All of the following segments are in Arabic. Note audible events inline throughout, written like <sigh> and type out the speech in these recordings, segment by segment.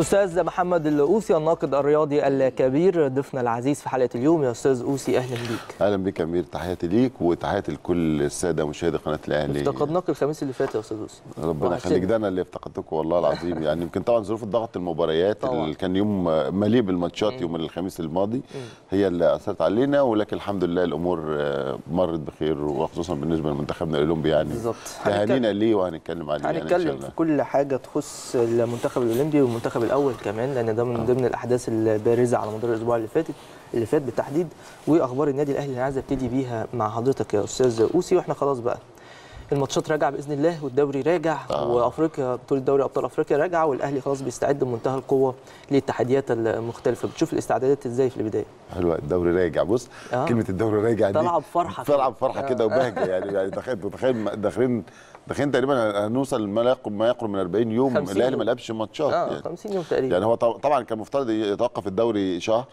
استاذ محمد الاوسي الناقد الرياضي الكبير ضيفنا العزيز في حلقه اليوم يا استاذ اوسي اهلا بيك اهلا بك يا امير تحياتي ليك وتحياتي لكل الساده مشاهدي قناه الاهلي افتقدناك الخميس اللي فات يا استاذ اوسي ربنا يخليك ده انا اللي افتقدتكم والله العظيم يعني يمكن طبعا ظروف الضغط المباريات اللي كان يوم مليء بالماتشات يوم الخميس الماضي هي اللي اثرت علينا ولكن الحمد لله الامور آه، مرت بخير وخصوصا بالنسبه لمنتخبنا الاولمبي يعني بالظبط تهانينا ليه وهنتكلم عليه يعني هنتكلم يعني في كل حاجه تخص المنتخب الاولمبي والمنتخب الاول كمان لان ده من آه. ضمن الاحداث البارزه على مدار الاسبوع اللي فات اللي فات بالتحديد واخبار النادي الاهلي اللي عايز ابتدي بيها مع حضرتك يا استاذ اوسي واحنا خلاص بقى الماتشات راجعه باذن الله والدوري راجع آه. وافريقيا بطوله دوري ابطال افريقيا راجعه والاهلي خلاص بيستعد بمنتهى القوه للتحديات المختلفه بتشوف الاستعدادات ازاي في البدايه حلوه الدوري راجع بص آه. كلمه الدوري راجع دي طالعه بفرحه طالعه بفرحه كده وبهجه آه. يعني يعني داخلين داخلين داخلين تقريبا هنوصل ما يقرب من 40 يوم الاهلي ما لعبش ماتشات آه يعني 50 يوم تقريبا يعني هو طبعا كان مفترض يتوقف الدوري شهر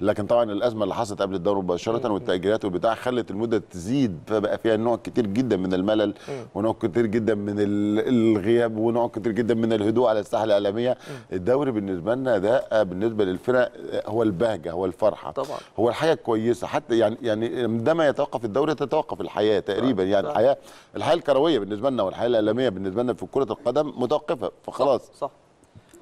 لكن طبعا الازمه اللي حصلت قبل الدوري مباشره والتاجيلات والبتاع خلت المده تزيد فبقى فيها نوع كتير جدا من الملل ونوع كتير جدا من الغياب ونوع كتير جدا من الهدوء على الساحه الاعلاميه الدوري بالنسبه لنا ده آه، بالنسبه للفرق آه، هو البهجه هو الفرحه طبعا هو الحياه الكويسه حتى يعني يعني عندما يتوقف الدوري تتوقف الحياه تقريبا يعني الحياه الحياه الكرويه بالنسبه بالنسبه لنا والحياه الاعلاميه بالنسبه لنا في كره القدم متوقفه فخلاص صح, صح.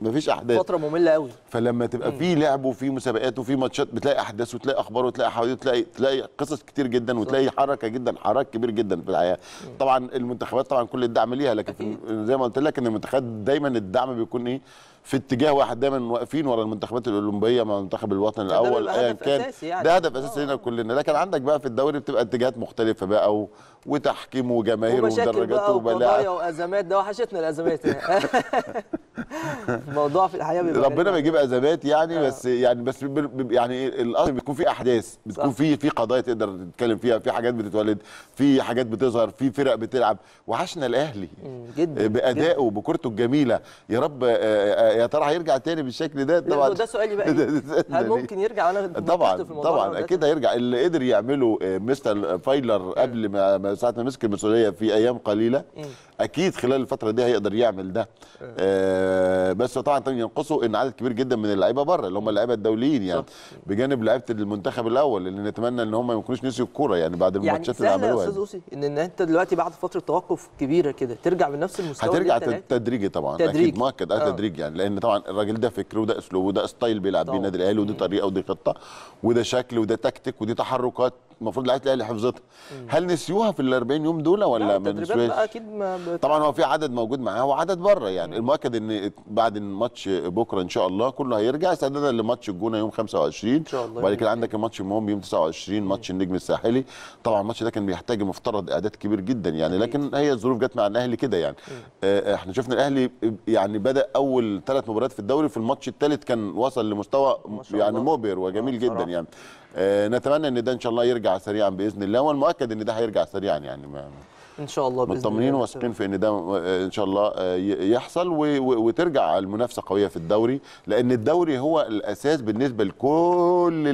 مفيش احداث فتره ممله قوي فلما تبقى في لعب وفي مسابقات وفي ماتشات بتلاقي احداث وتلاقي اخبار وتلاقي حواديت وتلاقي تلاقي قصص كتير جدا وتلاقي حركه جدا حراك كبير جدا في الحياه طبعا المنتخبات طبعا كل الدعم ليها لكن زي ما قلت لك ان المنتخبات دايما الدعم بيكون ايه في اتجاه واحد دايما واقفين ورا المنتخبات الاولمبيه مع المنتخب الوطني الاول ايا كان أساسي يعني. ده هدف اساسي لنا آه. كلنا لكن عندك بقى في الدوري بتبقى اتجاهات مختلفه بقى و... وتحكيم وجماهير ومدرجات وبلاعه وازمات ده وحشتنا الازمات الموضوع يعني. <laughs> في الحياه بيبقى ربنا ما يجيب ازمات يعني آه. بس يعني بس يعني الاصل بتكون في احداث بتكون في في قضايا تقدر تتكلم فيها في حاجات بتتولد في حاجات بتظهر في فرق بتلعب وحشنا الاهلي جدا بادائه وبكورته الجميله يا رب آه، يا ترى هيرجع تاني بالشكل ده طبعا ده سؤالي بقى <laughs> هل ممكن يرجع انا طبعا طبعا اكيد هيرجع اللي قدر يعمله آه، مستر فايلر قبل ما ساعه ما مسك المسؤوليه في ايام قليله اكيد خلال الفتره دي هيقدر يعمل ده آه. آه، بس طبعا ينقصه ان عدد كبير جدا من اللعيبه بره اللي هم اللعيبه الدوليين يعني بجانب لعيبه المنتخب الاول اللي نتمنى ان هم ما يكونوش نسيوا الكوره يعني بعد يعني الماتشات يعني اللي عملوها يعني استاذ ان, إن انت دلوقتي بعد فتره توقف كبيره كده ترجع بنفس المستوى هترجع تدريجي طبعا تدريج. اكيد مؤكد آه،, اه تدريجي يعني لان طبعا الراجل ده فكر وده اسلوب وده ستايل بيلعب بيه النادي الاهلي ودي طريقه ودي خطه وده شكل وده تكتيك ودي تحركات المفروض لعيبه الاهلي حفظتها هل نسيوها في ال 40 يوم دول ولا ما نسيوهاش؟ اكيد ما بت... طبعا هو في عدد موجود معاه وعدد بره يعني المؤكد ان بعد الماتش بكره ان شاء الله كله هيرجع استعدادا لماتش الجونه يوم 25 ان شاء الله وبعد كده عندك الماتش المهم يوم 29 ماتش النجم الساحلي طبعا الماتش ده كان بيحتاج مفترض اعداد كبير جدا يعني لكن هي الظروف جت مع الاهلي كده يعني آه، آه، احنا شفنا الاهلي يعني بدا اول ثلاث مباريات في الدوري في الماتش الثالث كان وصل لمستوى يعني مبهر وجميل آه، جدا يعني آه، نتمنى ان ده ان شاء الله يرجع سريعا باذن الله والمؤكد ان ده هيرجع سريعا يعني ما ان شاء الله مطمنين واثقين في ان ده آه، ان شاء الله آه، يحصل وترجع المنافسه قويه في الدوري لان الدوري هو الاساس بالنسبه لكل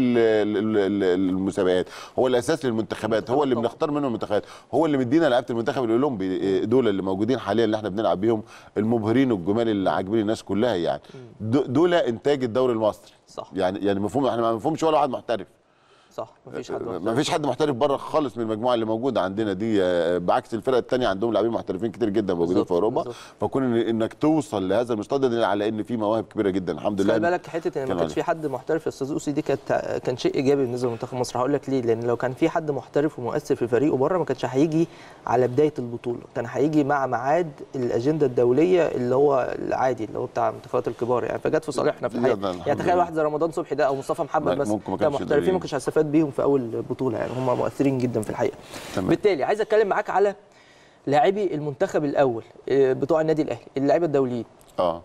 المسابقات هو الاساس للمنتخبات هو اللي بنختار منه المنتخبات هو اللي مدينا لعيبه المنتخب الاولمبي دول اللي موجودين حاليا اللي احنا بنلعب بيهم المبهرين والجمال اللي عاجبين الناس كلها يعني دول انتاج الدوري المصري صح يعني يعني مفهوم احنا ما مفهومش ولا واحد محترف صح مفيش حد محترف مفيش حد محترف بره خالص من المجموعه اللي موجوده عندنا دي بعكس الفرق الثانيه عندهم لاعبين محترفين كتير جدا موجودين في اوروبا فكون انك توصل لهذا المستوى ده على ان في مواهب كبيره جدا الحمد لله خلي بالك حته ان ما كانش في حد محترف يا استاذ اوسي دي كانت كان شيء ايجابي بالنسبه لمنتخب مصر هقول لك ليه لان لو كان في حد محترف ومؤثر في فريقه بره ما كانش هيجي على بدايه البطوله كان هيجي مع ميعاد الاجنده الدوليه اللي هو العادي اللي هو بتاع منتخبات الكبار يعني فجت في صالحنا في الحقيقه يعني تخيل واحد زي رمضان صبحي ده او مصطفى محمد مثلا محترفين ما كانش هيسافر فات بيهم في اول بطوله يعني هم مؤثرين جدا في الحقيقه تمام. بالتالي عايز اتكلم معاك على لاعبي المنتخب الاول آه، بتوع النادي الاهلي اللعيبه الدوليين اه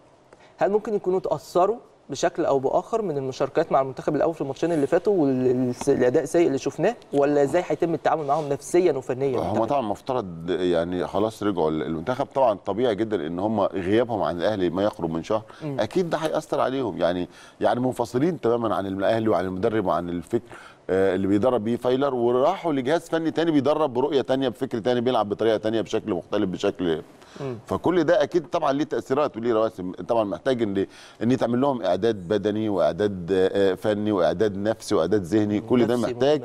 هل ممكن يكونوا تاثروا بشكل او باخر من المشاركات مع المنتخب الاول في الماتشين اللي فاتوا والاداء السيء اللي شفناه ولا ازاي هيتم التعامل معاهم نفسيا وفنيا هم طبعا مفترض يعني خلاص رجعوا المنتخب طبعا طبيعي جدا ان هم غيابهم عن الاهلي ما يقرب من شهر م. اكيد ده هياثر عليهم يعني يعني منفصلين تماما عن الاهلي وعن المدرب وعن الفكر آه، اللي بيدرب بيه فايلر وراحوا لجهاز فني تاني بيدرب برؤيه تانيه بفكر تاني بيلعب بطريقه تانيه بشكل مختلف بشكل م. فكل ده اكيد طبعا ليه تاثيرات وليه رواسم طبعا محتاج ان ان تعمل لهم اعداد بدني واعداد آه، آه، فني واعداد نفسي واعداد ذهني كل ده محتاج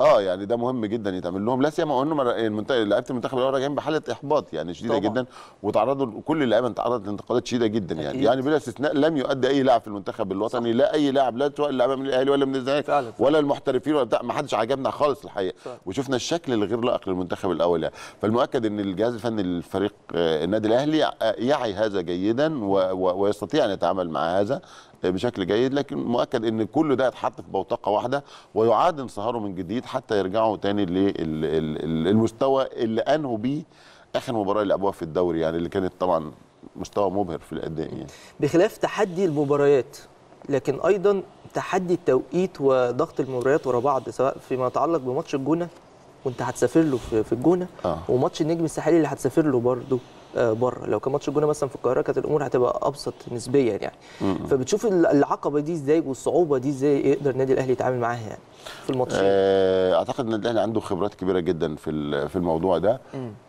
اه يعني ده مهم جدا يتعمل لهم لا سيما انه لعيبه المنتخب الاول راجعين بحاله احباط يعني شديده طبعا. جدا وتعرضوا كل اللعيبه تعرضت لانتقادات شديده جدا يعني أكيد. يعني بلا استثناء لم يؤدي اي لاعب في المنتخب الوطني صح. لا اي لاعب لا سواء اللعيبه من الاهلي ولا من الزمالك ولا المحترف فيه ولا ما حدش عجبنا خالص الحقيقه صح. وشفنا الشكل الغير لائق للمنتخب الاول يعني. فالمؤكد ان الجهاز الفني للفريق آه، النادي الاهلي آه، يعي هذا جيدا و... و... ويستطيع ان يتعامل مع هذا آه، بشكل جيد لكن مؤكد ان كل ده اتحط في بوتقه واحده ويعاد انصهاره من جديد حتى يرجعوا تاني للمستوى اللي انهوا بيه اخر مباراه لعبوها في الدوري يعني اللي كانت طبعا مستوى مبهر في الاداء يعني بخلاف تحدي المباريات لكن ايضا تحدي التوقيت وضغط المباريات ورا بعض سواء فيما يتعلق بماتش الجونه وانت هتسافر له في الجونه آه. وماتش النجم الساحلي اللي هتسافر له برضه آه، بره لو كان ماتش الجونه مثلا في القاهره كانت الامور هتبقى ابسط نسبيا يعني م -م. فبتشوف العقبه دي ازاي والصعوبه دي ازاي يقدر النادي الاهلي يتعامل معاها يعني في الماتش آه، اعتقد ان الاهلي عنده خبرات كبيره جدا في في الموضوع ده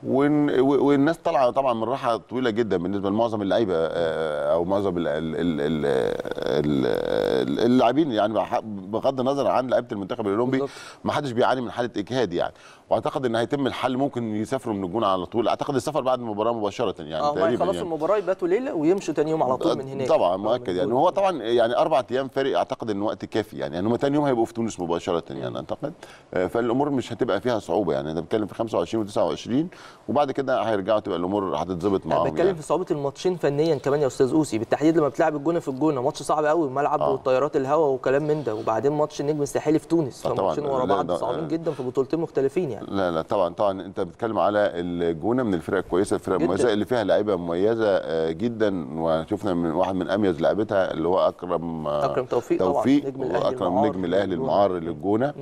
وإن والناس طالعه طبعا من راحه طويله جدا بالنسبه لمعظم اللعيبه آه، او معظم اللاعبين يعني بغض النظر عن لعيبه المنتخب الاولمبي ما حدش بيعاني من حاله اجهاد يعني واعتقد ان هيتم الحل ممكن يسافروا من الجونه على طول اعتقد السفر بعد المباراه مباشره يعني آه تقريبا خلاص يعني. المباراه يباتوا ليله ويمشوا ثاني يوم على طول آه، من هناك طبعا آه، مؤكد يعني هو طبعا يعني اربع ايام فرق اعتقد ان وقت كافي يعني, يعني هم ثاني يوم هيبقوا في تونس مباشره يعني اعتقد آه، فالامور مش هتبقى فيها صعوبه يعني انا بتكلم في 25 و29 وبعد كده هيرجعوا تبقى الامور هتتظبط معاهم بتكلم يعني. في صعوبه الماتشين فنيا كمان يا استاذ اوسي بالتحديد لما بتلعب الجونه في الجونه ماتش صعب قوي الملعب آه. والطيارات الهواء وكلام من ده وبعدين ماتش النجم الساحلي في تونس فماتشين ورا بعض صعبين جدا في بطولتين مختلفين يعني. يعني لا لا طبعا طبعا انت بتتكلم على الجونه من الفرق الكويسه الفرق المميزه اللي فيها لعيبه مميزه آه، جدا وشفنا من واحد من اميز لعبتها اللي هو اكرم آه، اكرم توفيق, توفيق طبعا نجم الاهلي اكرم نجم الاهلي المعار للجونه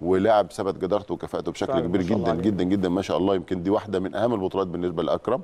ولاعب ثبت جدارته وكفاءته بشكل كبير جدا عليك. جدا جدا ما شاء الله يمكن دي واحده من اهم البطولات بالنسبه لاكرم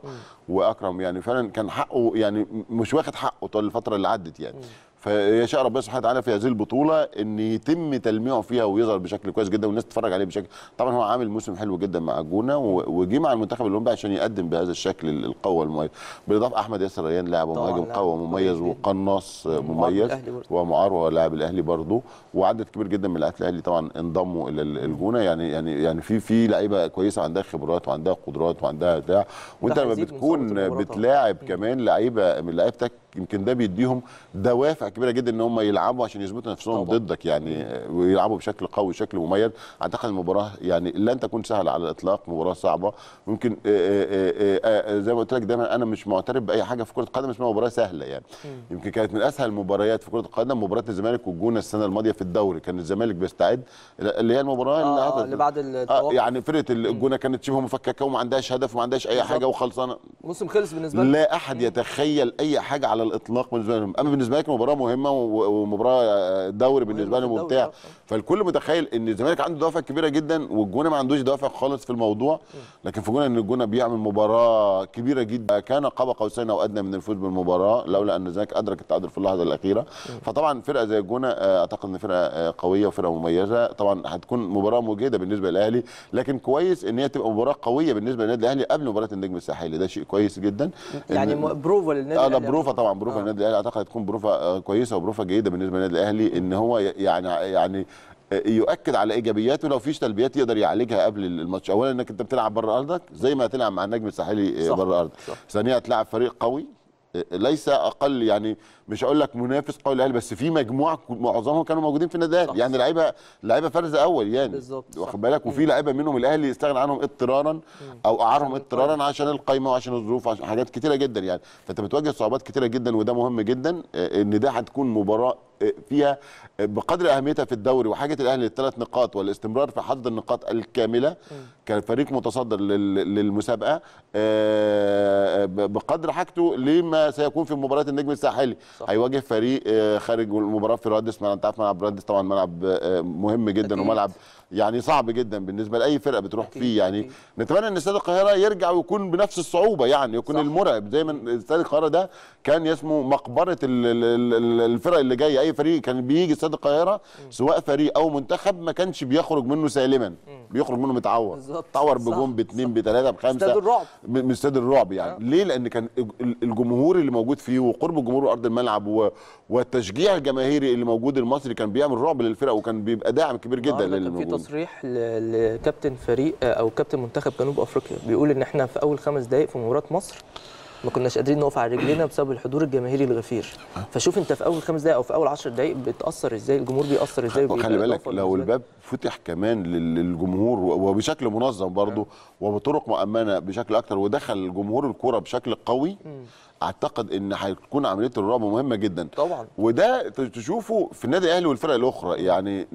واكرم يعني فعلا كان حقه يعني مش واخد حقه طول الفتره اللي عدت يعني م. فيشاء ربنا سبحانه وتعالى في هذه البطوله ان يتم تلميعه فيها ويظهر بشكل كويس جدا والناس تتفرج عليه بشكل طبعا هو عامل موسم حلو جدا مع الجونه وجه مع المنتخب الاولمبي عشان يقدم بهذا الشكل القوه المميز بالاضافه احمد ياسر ريان لاعب مهاجم قوي مميز وقناص مميز ومعار ولاعب لاعب الاهلي برضه وعدد كبير جدا من لعيبه الاهلي طبعا انضموا الى الجونه يعني يعني يعني في في لعيبه كويسه عندها خبرات وعندها قدرات وعندها بتاع وانت لما بتكون بتلاعب كمان لعيبه من لعيبتك يمكن ده بيديهم دوافع كبيره جدا ان هم يلعبوا عشان يثبتوا نفسهم طبعا. ضدك يعني ويلعبوا بشكل قوي بشكل مميز اعتقد المباراه يعني لن تكون سهله على الاطلاق مباراه صعبه ممكن آه، آه، آه، زي ما قلت لك دايما انا مش معترف باي حاجه في كره القدم اسمها مباراه سهله يعني م. يمكن كانت من اسهل المباريات في كره القدم مباراه الزمالك والجونه السنه الماضيه في الدوري كان الزمالك بيستعد اللي هي المباراه اللي, آه اللي بعد التوقف آه يعني فرقه الجونه كانت شبه مفككه وما عندهاش هدف وما عندهاش اي حاجه وخلصانه الموسم خلص بالنسبه لا احد يتخيل اي حاجه على الاطلاق بالنسبه لهم اما بالنسبه لك مباراه مهمه ومباراه آه، دوري بالنسبه لهم وبتاع آه، فالكل متخيل ان الزمالك عنده دوافع كبيره جدا والجونه ما عندوش دوافع خالص في الموضوع لكن في جونه ان الجونه بيعمل مباراه كبيره جدا كان قاب قوسين او ادنى من الفوز بالمباراه لولا ان الزمالك ادرك التعادل في اللحظه الاخيره فطبعا فرقه زي الجونه آه، اعتقد ان فرقه قويه وفرقه مميزه طبعا هتكون مباراه مجهده بالنسبه للاهلي لكن كويس ان هي تبقى مباراه قويه بالنسبه للنادي الاهلي قبل مباراه النجم الساحلي ده شيء كويس جدا يعني بروفا للنادي الاهلي اه بروفا طبعا بروفه بروفا آه. النادي الاهلي اعتقد هتكون بروفا آه، كويسه وبروفا جيده بالنسبه للنادي الاهلي ان هو يعني يعني آه، يؤكد على ايجابياته لو فيش سلبيات يقدر يعالجها قبل الماتش اولا انك انت بتلعب بره ارضك زي ما هتلعب مع النجم الساحلي بره ارضك ثانيا هتلاعب فريق قوي ليس اقل يعني مش هقول لك منافس قوي للاهلي بس في مجموعه معظمهم كانوا موجودين في النادي الاهلي يعني لعيبه لعيبه فرز اول يعني بالظبط واخد بالك وفي لعيبه منهم الاهلي استغنى عنهم اضطرارا او اعارهم اضطرارا عشان القايمه وعشان الظروف وعشان حاجات كتيره جدا يعني فانت بتواجه صعوبات كتيره جدا وده مهم جدا آه، ان ده هتكون مباراه آه، فيها آه، بقدر اهميتها في الدوري وحاجه الاهلي الثلاث نقاط والاستمرار في حد النقاط الكامله كان فريق متصدر للمسابقه بقدر حاجته لما سيكون في مباراه النجم الساحلي صح. هيواجه فريق آه، خارج المباراه في رادس اسمه انت عارف ملعب رادس طبعا ملعب آه، مهم جدا أكيد. وملعب يعني صعب جدا بالنسبه لاي فرقه بتروح أكيد فيه يعني أكيد. نتمنى ان استاد القاهره يرجع ويكون بنفس الصعوبه يعني يكون صح. المرعب زي ما استاد القاهره ده كان اسمه مقبره الفرق اللي جايه اي فريق كان بيجي استاد القاهره سواء فريق او منتخب ما كانش بيخرج منه سالما بيخرج منه متعور متعور بجون باثنين بثلاثه بخمسه استاد الرعب من استاد الرعب يعني أه. ليه لان كان الجمهور اللي موجود فيه وقرب الجمهور وارض الملعب و... والتشجيع الجماهيري اللي موجود المصري كان بيعمل رعب للفرق وكان بيبقى داعم كبير جدا آه، للي تصريح لكابتن فريق او كابتن منتخب جنوب افريقيا بيقول ان احنا في اول خمس دقائق في مباراه مصر ما كناش قادرين نقف على رجلينا بسبب الحضور الجماهيري الغفير فشوف انت في اول خمس دقائق او في اول 10 دقائق بتاثر ازاي الجمهور بيأثر ازاي وخلي بالك لو الباب فتح كمان للجمهور وبشكل منظم برضه وبطرق مؤمنه بشكل اكتر ودخل جمهور الكوره بشكل قوي م. اعتقد ان هتكون عمليه الرعب مهمه جدا طبعا وده تشوفه في النادي الاهلي والفرق الاخرى يعني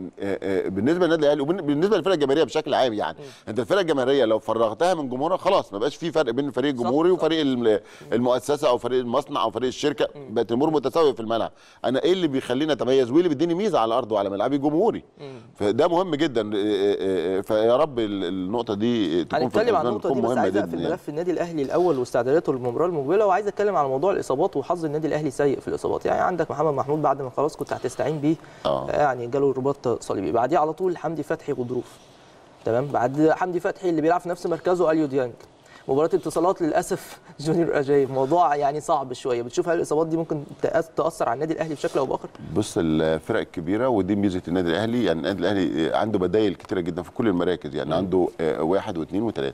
بالنسبه للنادي الاهلي وبالنسبه للفرق الجماهيريه بشكل عام يعني م. انت الفرق الجماهيريه لو فرغتها من جمهورها خلاص ما بقاش في فرق بين الفريق الجمهوري وفريق المؤسسه او فريق المصنع او فريق الشركه بقت الامور متساويه في الملعب انا ايه اللي بيخليني اتميز وايه اللي بيديني ميزه على الارض وعلى ملعبي جمهوري فده مهم جدا فيا رب النقطه دي تكون هنتكلم عن النقطه دي بس عايز اقفل يعني. ملف النادي الاهلي الاول واستعداداته للمباراه المقبله وعايز اتكلم بنتكلم على موضوع الاصابات وحظ النادي الاهلي سيء في الاصابات يعني عندك محمد محمود بعد ما خلاص كنت هتستعين بيه آه. يعني جاله رباط صليبي بعديه على طول حمدي فتحي غضروف تمام بعد حمدي فتحي اللي بيلعب في نفس مركزه اليو ديانج مباراه اتصالات للاسف <laughs> جونيور اجاي موضوع يعني صعب شويه بتشوف هل الاصابات دي ممكن تاثر على النادي الاهلي بشكل او باخر بص الفرق الكبيره ودي ميزه النادي الاهلي يعني النادي الاهلي عنده بدايل كتيره جدا في كل المراكز يعني عنده آه، واحد واثنين وثلاثه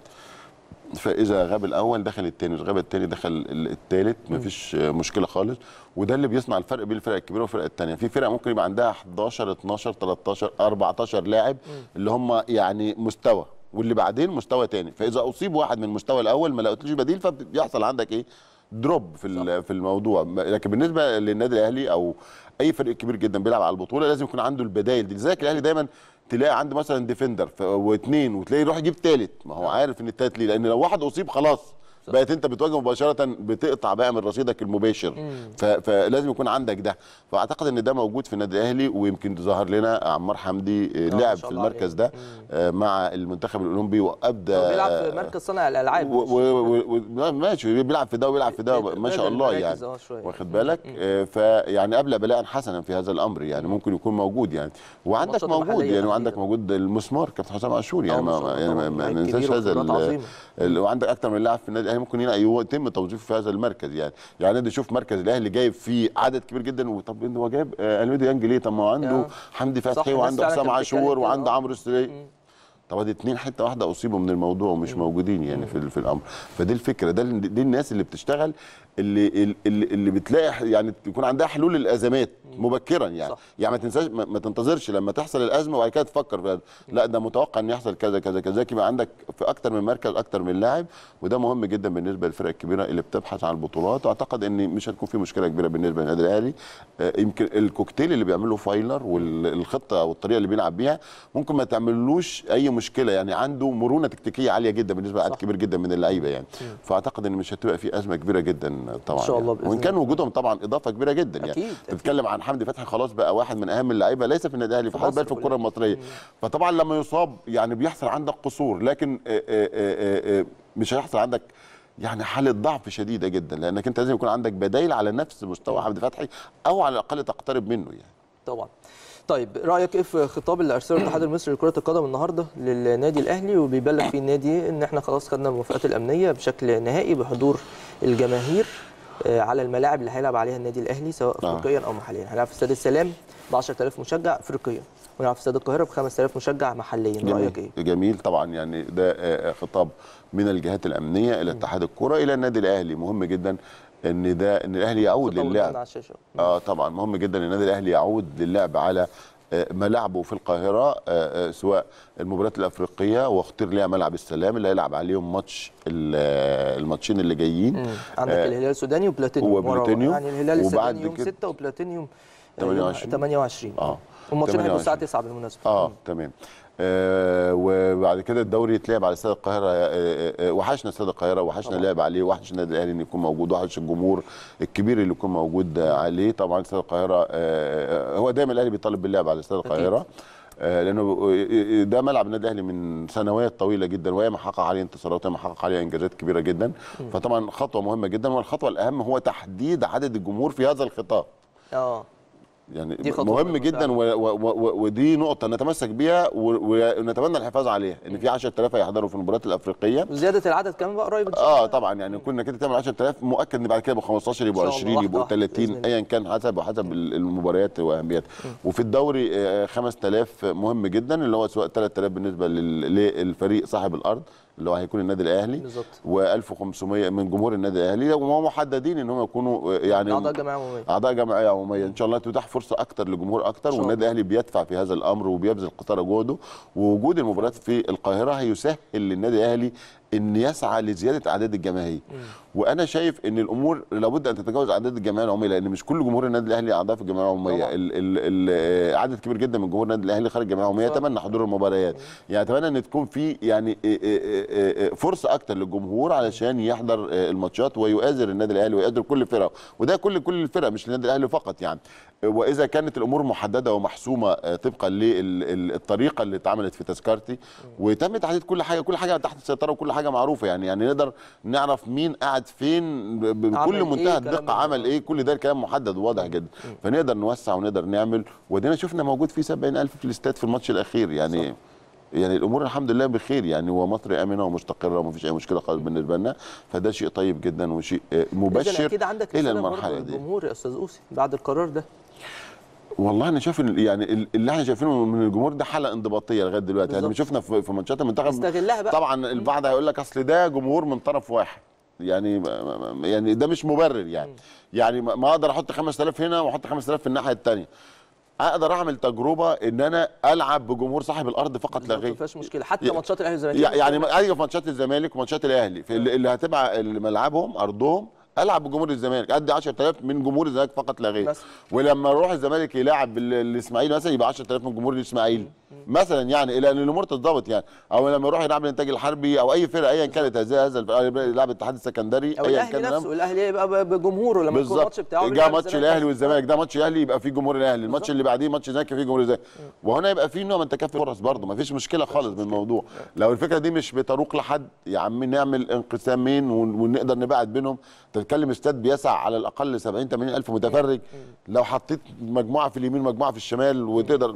فاذا غاب الاول دخل الثاني غاب الثاني دخل الثالث مفيش مشكله خالص وده اللي بيصنع الفرق بين الفرق الكبيره والفرق الثانيه في فرق ممكن يبقى عندها 11 12 13 14 لاعب اللي هم يعني مستوى واللي بعدين مستوى ثاني فاذا اصيب واحد من المستوى الاول ما لقيتلوش بديل فبيحصل عندك ايه دروب في في الموضوع لكن بالنسبه للنادي الاهلي او اي فريق كبير جدا بيلعب على البطوله لازم يكون عنده البدايل دي لذلك الاهلي دايما تلاقي عنده مثلا ديفندر واثنين وتلاقي يروح يجيب ثالث ما هو عارف ان الثالث ليه لان لو واحد اصيب خلاص بقت انت بتواجه مباشره بتقطع بقى من رصيدك المباشر ف... فلازم يكون عندك ده فاعتقد ان ده موجود في النادي الاهلي ويمكن ظهر لنا عمار حمدي آه، آه، لعب في المركز ده آه، مع المنتخب الاولمبي وابدا بيلعب في مركز صانع الالعاب و... و... و... ماشي بيلعب في ده وبيلعب في ده ما شاء الله يعني واخد بالك فيعني قبل بلاء حسنا في هذا الامر يعني ممكن يكون موجود يعني وعندك موجود يعني وعندك موجود المسمار كابتن حسام عاشور يعني, يعني ما ننساش هذا وعندك اكثر من لاعب في النادي الاهلي ممكن هنا يتم توظيفه في هذا المركز يعني يعني انت شوف مركز الاهلي جايب فيه عدد كبير جدا وطب هو جايب آه، الميدو يانج ليه طب ما هو عنده آه. حمدي فتحي وعنده حسام عاشور وعنده عمرو السري طب ادي اتنين حته واحده اصيبوا من الموضوع ومش موجودين يعني في في الامر فدي الفكره ده دي الناس اللي بتشتغل اللي اللي, اللي بتلاقي يعني تكون عندها حلول الازمات مبكرا يعني صح. يعني ما تنساش ما تنتظرش لما تحصل الازمه وبعد كده تفكر في لا ده متوقع ان يحصل كذا كذا كذا يبقى عندك في اكتر من مركز اكتر من لاعب وده مهم جدا بالنسبه للفرق الكبيره اللي بتبحث عن البطولات واعتقد ان مش هتكون في مشكله كبيره بالنسبه للنادي الاهلي آه، يمكن الكوكتيل اللي بيعمله فايلر والخطه او الطريقه اللي بيلعب بيها ممكن ما تعملوش اي مشكله يعني عنده مرونه تكتيكيه عاليه جدا بالنسبه لعدد كبير جدا من اللعيبه يعني فاعتقد ان مش هتبقى في ازمه كبيره جدا طبعا ان شاء الله يعني. وان كان وجودهم طبعا اضافه كبيره جدا يعني. أكيد يعني بتتكلم عن حمدي فتحي خلاص بقى واحد من اهم اللعيبه ليس في النادي الاهلي في بل في الكره المصريه فطبعا لما يصاب يعني بيحصل عندك قصور لكن آه، آه، آه، مش هيحصل عندك يعني حاله ضعف شديده جدا لانك انت لازم يكون عندك بدايل على نفس مستوى حمدي فتحي او على الاقل تقترب منه يعني طبعا طيب رايك ايه في خطاب اللي ارسله الاتحاد المصري لكره القدم النهارده للنادي الاهلي وبيبلغ فيه النادي ان احنا خلاص خدنا الموافقات الامنيه بشكل نهائي بحضور الجماهير آه، على الملاعب اللي هيلعب عليها النادي الاهلي سواء نعم. افريقيا او محليا هنلعب في استاد السلام ب 10000 مشجع افريقيا ونلعب في استاد القاهره ب 5000 مشجع محليا رايك ايه؟ جميل طبعا يعني ده آه، آه، خطاب من الجهات الامنيه الى اتحاد الكره الى النادي الاهلي مهم جدا ان ده ان الاهلي يعود للعب اه طبعا مهم جدا ان النادي الاهلي يعود للعب على آه، ملاعبه في القاهرة آه، آه، سواء المباريات الأفريقية واختير ليها ملعب السلام اللي هيلعب عليهم ماتش الماتشين اللي جايين عندك آه الهلال السوداني وبلاتينيوم وبلاتينيوم يعني الهلال السوداني يوم 6 وبلاتينيوم 28 28 اه والماتشين هيبقوا الساعة 9 بالمناسبة اه تمام آه، وبعد كده الدوري يتلعب على استاد القاهره آه، آه، وحشنا استاد القاهره وحشنا اللعب عليه وحش النادي الاهلي انه يكون موجود وحش الجمهور الكبير اللي يكون موجود عليه طبعا استاد القاهره هو دايما الاهلي بيطالب باللعب على استاد القاهره لانه ده ملعب النادي الاهلي من سنوات طويله جدا وهي حقق عليه انتصارات وياما حقق عليه انجازات كبيره جدا فطبعا خطوه مهمه جدا والخطوه الاهم هو تحديد عدد الجمهور في هذا الخطاب اه يعني مهم جدا ودي نقطه نتمسك بيها ونتمنى الحفاظ عليها ان في 10000 هيحضروا في المباريات الافريقيه زياده العدد كمان بقى قريب اه طبعا يعني كنا كده تعمل 10000 مؤكد ان بعد كده يبقوا 15 يبقوا 20 يبقوا 30 ايا كان حسب وحسب المباريات واهميتها وفي الدوري 5000 آه، مهم جدا اللي هو سواء 3000 بالنسبه للفريق صاحب الارض اللي هو هيكون النادي الاهلي و1500 من جمهور النادي الاهلي وهم محددين ان هم يكونوا آه، يعني اعضاء جمعيه عموميه اعضاء جمعيه عموميه ان شاء الله تتاح فرصه اكتر لجمهور اكتر والنادي الاهلي بيدفع في هذا الامر وبيبذل قطار جهده ووجود المباريات في القاهره هيسهل للنادي الاهلي ان يسعى لزياده اعداد الجماهير وانا شايف ان الامور لابد ان تتجاوز اعداد الجماهير العموميه لان مش كل جمهور النادي الاهلي اعضاء في الجماهير العموميه آه، عدد كبير جدا من جمهور النادي الاهلي خارج الجماهير العموميه يتمنى حضور المباريات يعني اتمنى ان تكون في يعني آه، آه، فرصه اكتر للجمهور علشان يحضر الماتشات ويؤازر النادي الاهلي ويؤازر كل الفرق وده كل كل الفرق مش النادي الاهلي فقط يعني واذا كانت الامور محدده ومحسومه طبقا للطريقه اللي اتعملت في تذكرتي وتم تحديد كل حاجه كل حاجه تحت السيطره وكل حاجه معروفه يعني يعني نقدر نعرف مين قاعد فين بكل إيه منتهى إيه الدقه عمل ايه كل ده الكلام محدد وواضح جدا فنقدر نوسع ونقدر نعمل ودينا شفنا موجود فيه 70000 في الاستاد في الماتش الاخير يعني صح. يعني الامور الحمد لله بخير يعني ومصر امنه ومستقره ومفيش اي مشكله خالص بالنسبه لنا فده شيء طيب جدا وشيء آه، مبشر اكيد عندك الى المرحله دي الجمهور يا استاذ اوسي بعد القرار ده والله انا شايف يعني اللي احنا شايفينه من الجمهور ده حاله انضباطيه لغايه دلوقتي بالزبط. يعني شفنا في ماتشات المنتخب استغلها بقى طبعا البعض هيقول لك اصل ده جمهور من طرف واحد يعني يعني ده مش مبرر يعني م. يعني ما اقدر احط 5000 هنا واحط 5000 في الناحيه الثانيه اقدر اعمل تجربه ان انا العب بجمهور صاحب الارض فقط لا غير ما فيهاش مشكله حتى ماتشات الاهلي والزمالك يعني ايوه في ماتشات الزمالك وماتشات الاهلي اللي هتبقى ملعبهم ارضهم العب بجمهور الزمالك ادي 10000 من جمهور الزمالك فقط لا غير ولما يروح الزمالك يلاعب الاسماعيلي مثلا يبقى 10000 من جمهور الاسماعيلي مثلا يعني الى ان الامور تتضبط يعني او لما يروح يلعب الانتاج الحربي او اي فرقه ايا كانت هذا هذا يلعب الاتحاد السكندري ايا كان نفسه نعم. الاهلي يبقى بجمهوره لما يكون الماتش بتاعه ده ماتش الاهلي والزمالك ده ماتش الاهلي يبقى فيه جمهور الاهلي الماتش اللي بعديه ماتش الزمالك فيه جمهور الزمالك وهنا يبقى فيه نوع من تكافؤ فرص برضه ما فيش مشكله خالص بالموضوع الموضوع لو الفكره دي مش بتروق لحد يا عم نعمل انقسامين ونقدر نبعد بينهم تتكلم استاد بيسع على الاقل 70 80 الف متفرج لو حطيت مجموعه في اليمين ومجموعه في الشمال وتقدر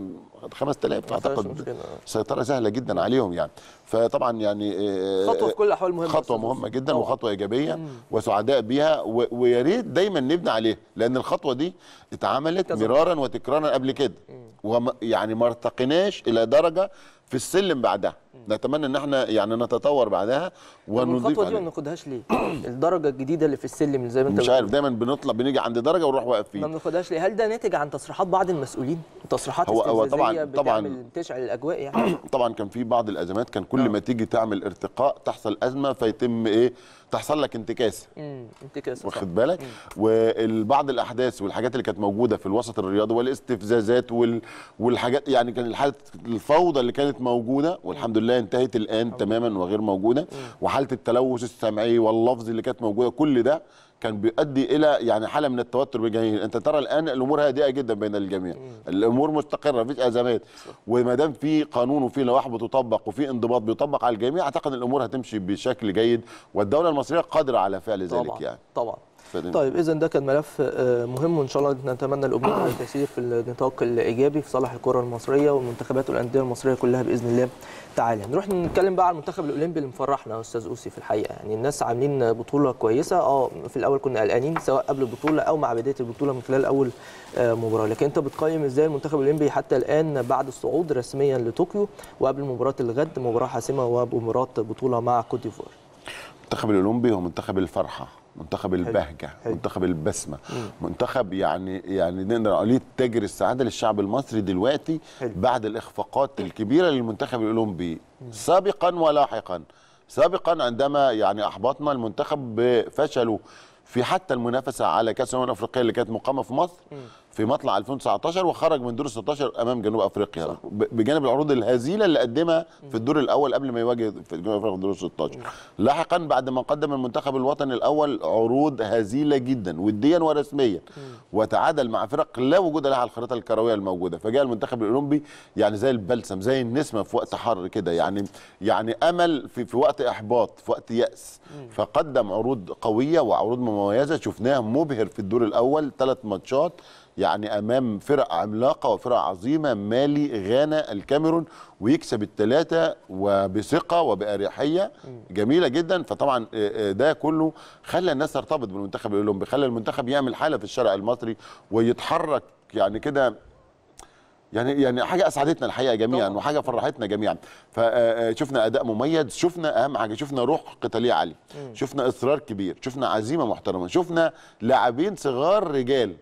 5000 اعتقد سيطره سهله جدا عليهم يعني فطبعا يعني آه، آه، خطوه في كل الاحوال مهمه خطوه مهمه جدا أوه. وخطوه ايجابيه مم. وسعداء بيها ويا ريت دايما نبني عليها لان الخطوه دي اتعملت مرارا وتكرارا قبل كده ويعني ما ارتقيناش الى درجه في السلم بعدها نتمنى ان احنا يعني نتطور بعدها ونضيف الخطوه دي ما ناخدهاش ليه الدرجه الجديده اللي في السلم زي ما انت مش عارف دايما بنطلع بنيجي عند درجه ونروح واقفين ما بناخدهاش ليه هل ده ناتج عن تصريحات بعض المسؤولين تصريحات هو هو طبعا طبعا تشعل الاجواء يعني <clears throat> طبعا كان في بعض الازمات كان كل آه. ما تيجي تعمل ارتقاء تحصل ازمه فيتم ايه تحصل لك انتكاسه انتكاسه واخد بالك وبعض الاحداث والحاجات اللي كانت موجوده في الوسط الرياضي والاستفزازات وال... والحاجات يعني كان الحاله الفوضى اللي كانت موجوده والحمد لله انتهت الان تماما وغير موجوده وحاله التلوث السمعي واللفظ اللي كانت موجوده كل ده كان بيؤدي الى يعني حاله من التوتر بين انت ترى الان الامور هادئه جدا بين الجميع الامور مستقره مفيش ازمات وما دام في قانون وفي لوائح بتطبق وفي انضباط بيطبق على الجميع اعتقد الامور هتمشي بشكل جيد والدوله المصريه قادره على فعل ذلك طبعا يعني طبعا طيب اذا ده كان ملف آه، مهم وان شاء الله نتمنى الامنيه تسير في النطاق الايجابي في صالح الكره المصريه والمنتخبات والانديه المصريه كلها باذن الله تعالى نروح نتكلم بقى على المنتخب الاولمبي اللي مفرحنا يا استاذ اوسي في الحقيقه يعني الناس عاملين بطوله كويسه اه في الاول كنا قلقانين سواء قبل البطوله او مع بدايه البطوله من خلال اول آه، مباراه لكن انت بتقيم ازاي المنتخب الاولمبي حتى الان بعد الصعود رسميا لطوكيو وقبل مباراه الغد مباراه حاسمه ومباراه بطوله مع كوت ديفوار المنتخب الاولمبي هو منتخب الفرحه منتخب البهجه حلو. منتخب البسمه مم. منتخب يعني يعني نقدر نقول تاجر السعاده للشعب المصري دلوقتي حلو. بعد الاخفاقات الكبيره للمنتخب الاولمبي سابقا ولاحقا سابقا عندما يعني احبطنا المنتخب بفشله في حتى المنافسه على كاس الامم الافريقيه اللي كانت مقامه في مصر مم. في مطلع 2019 وخرج من دور 16 امام جنوب افريقيا صح. بجانب العروض الهزيله اللي قدمها في الدور الاول قبل ما يواجه في جنوب افريقيا في دور 16 نعم. لاحقا بعد ما قدم المنتخب الوطني الاول عروض هزيله جدا وديا ورسميا وتعادل مع فرق لا وجود لها على الخريطه الكرويه الموجوده فجاء المنتخب الاولمبي يعني زي البلسم زي النسمه في وقت حر كده يعني يعني امل في في وقت احباط في وقت ياس فقدم عروض قويه وعروض مميزه شفناها مبهر في الدور الاول ثلاث ماتشات يعني امام فرق عملاقه وفرق عظيمه مالي غانا الكاميرون ويكسب الثلاثه وبثقه وباريحيه جميله جدا فطبعا آه، آه، ده كله خلى الناس ترتبط بالمنتخب الاولمبي خلى المنتخب يعمل حاله في الشارع المصري ويتحرك يعني كده يعني يعني حاجه اسعدتنا الحقيقه جميعا طبعا. وحاجه فرحتنا جميعا فشفنا آه، اداء مميز شفنا اهم حاجه شفنا روح قتاليه عاليه شفنا اصرار كبير شفنا عزيمه محترمه شفنا لاعبين صغار رجال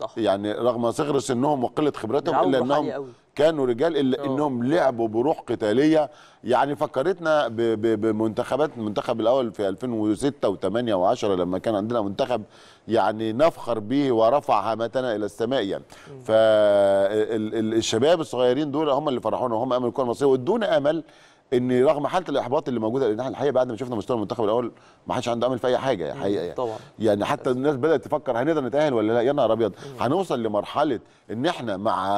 صح. يعني رغم صغر سنهم وقله خبرتهم الا انهم كانوا رجال الا أوه. انهم لعبوا بروح قتاليه يعني فكرتنا بمنتخبات المنتخب الاول في 2006 و8 و10 لما كان عندنا منتخب يعني نفخر به ورفع هامتنا الى السماء يعني فالشباب الصغيرين دول هم اللي فرحونا وهم امل الكره المصريه وادونا امل ان رغم حاله الاحباط اللي موجوده لان احنا الحقيقه بعد ما شفنا مستوى المنتخب الاول ما حدش عنده امل في اي حاجه الحقيقه يعني طبعا يعني حتى الناس بدات تفكر هنقدر نتاهل ولا لا يا نهار ابيض هنوصل لمرحله ان احنا مع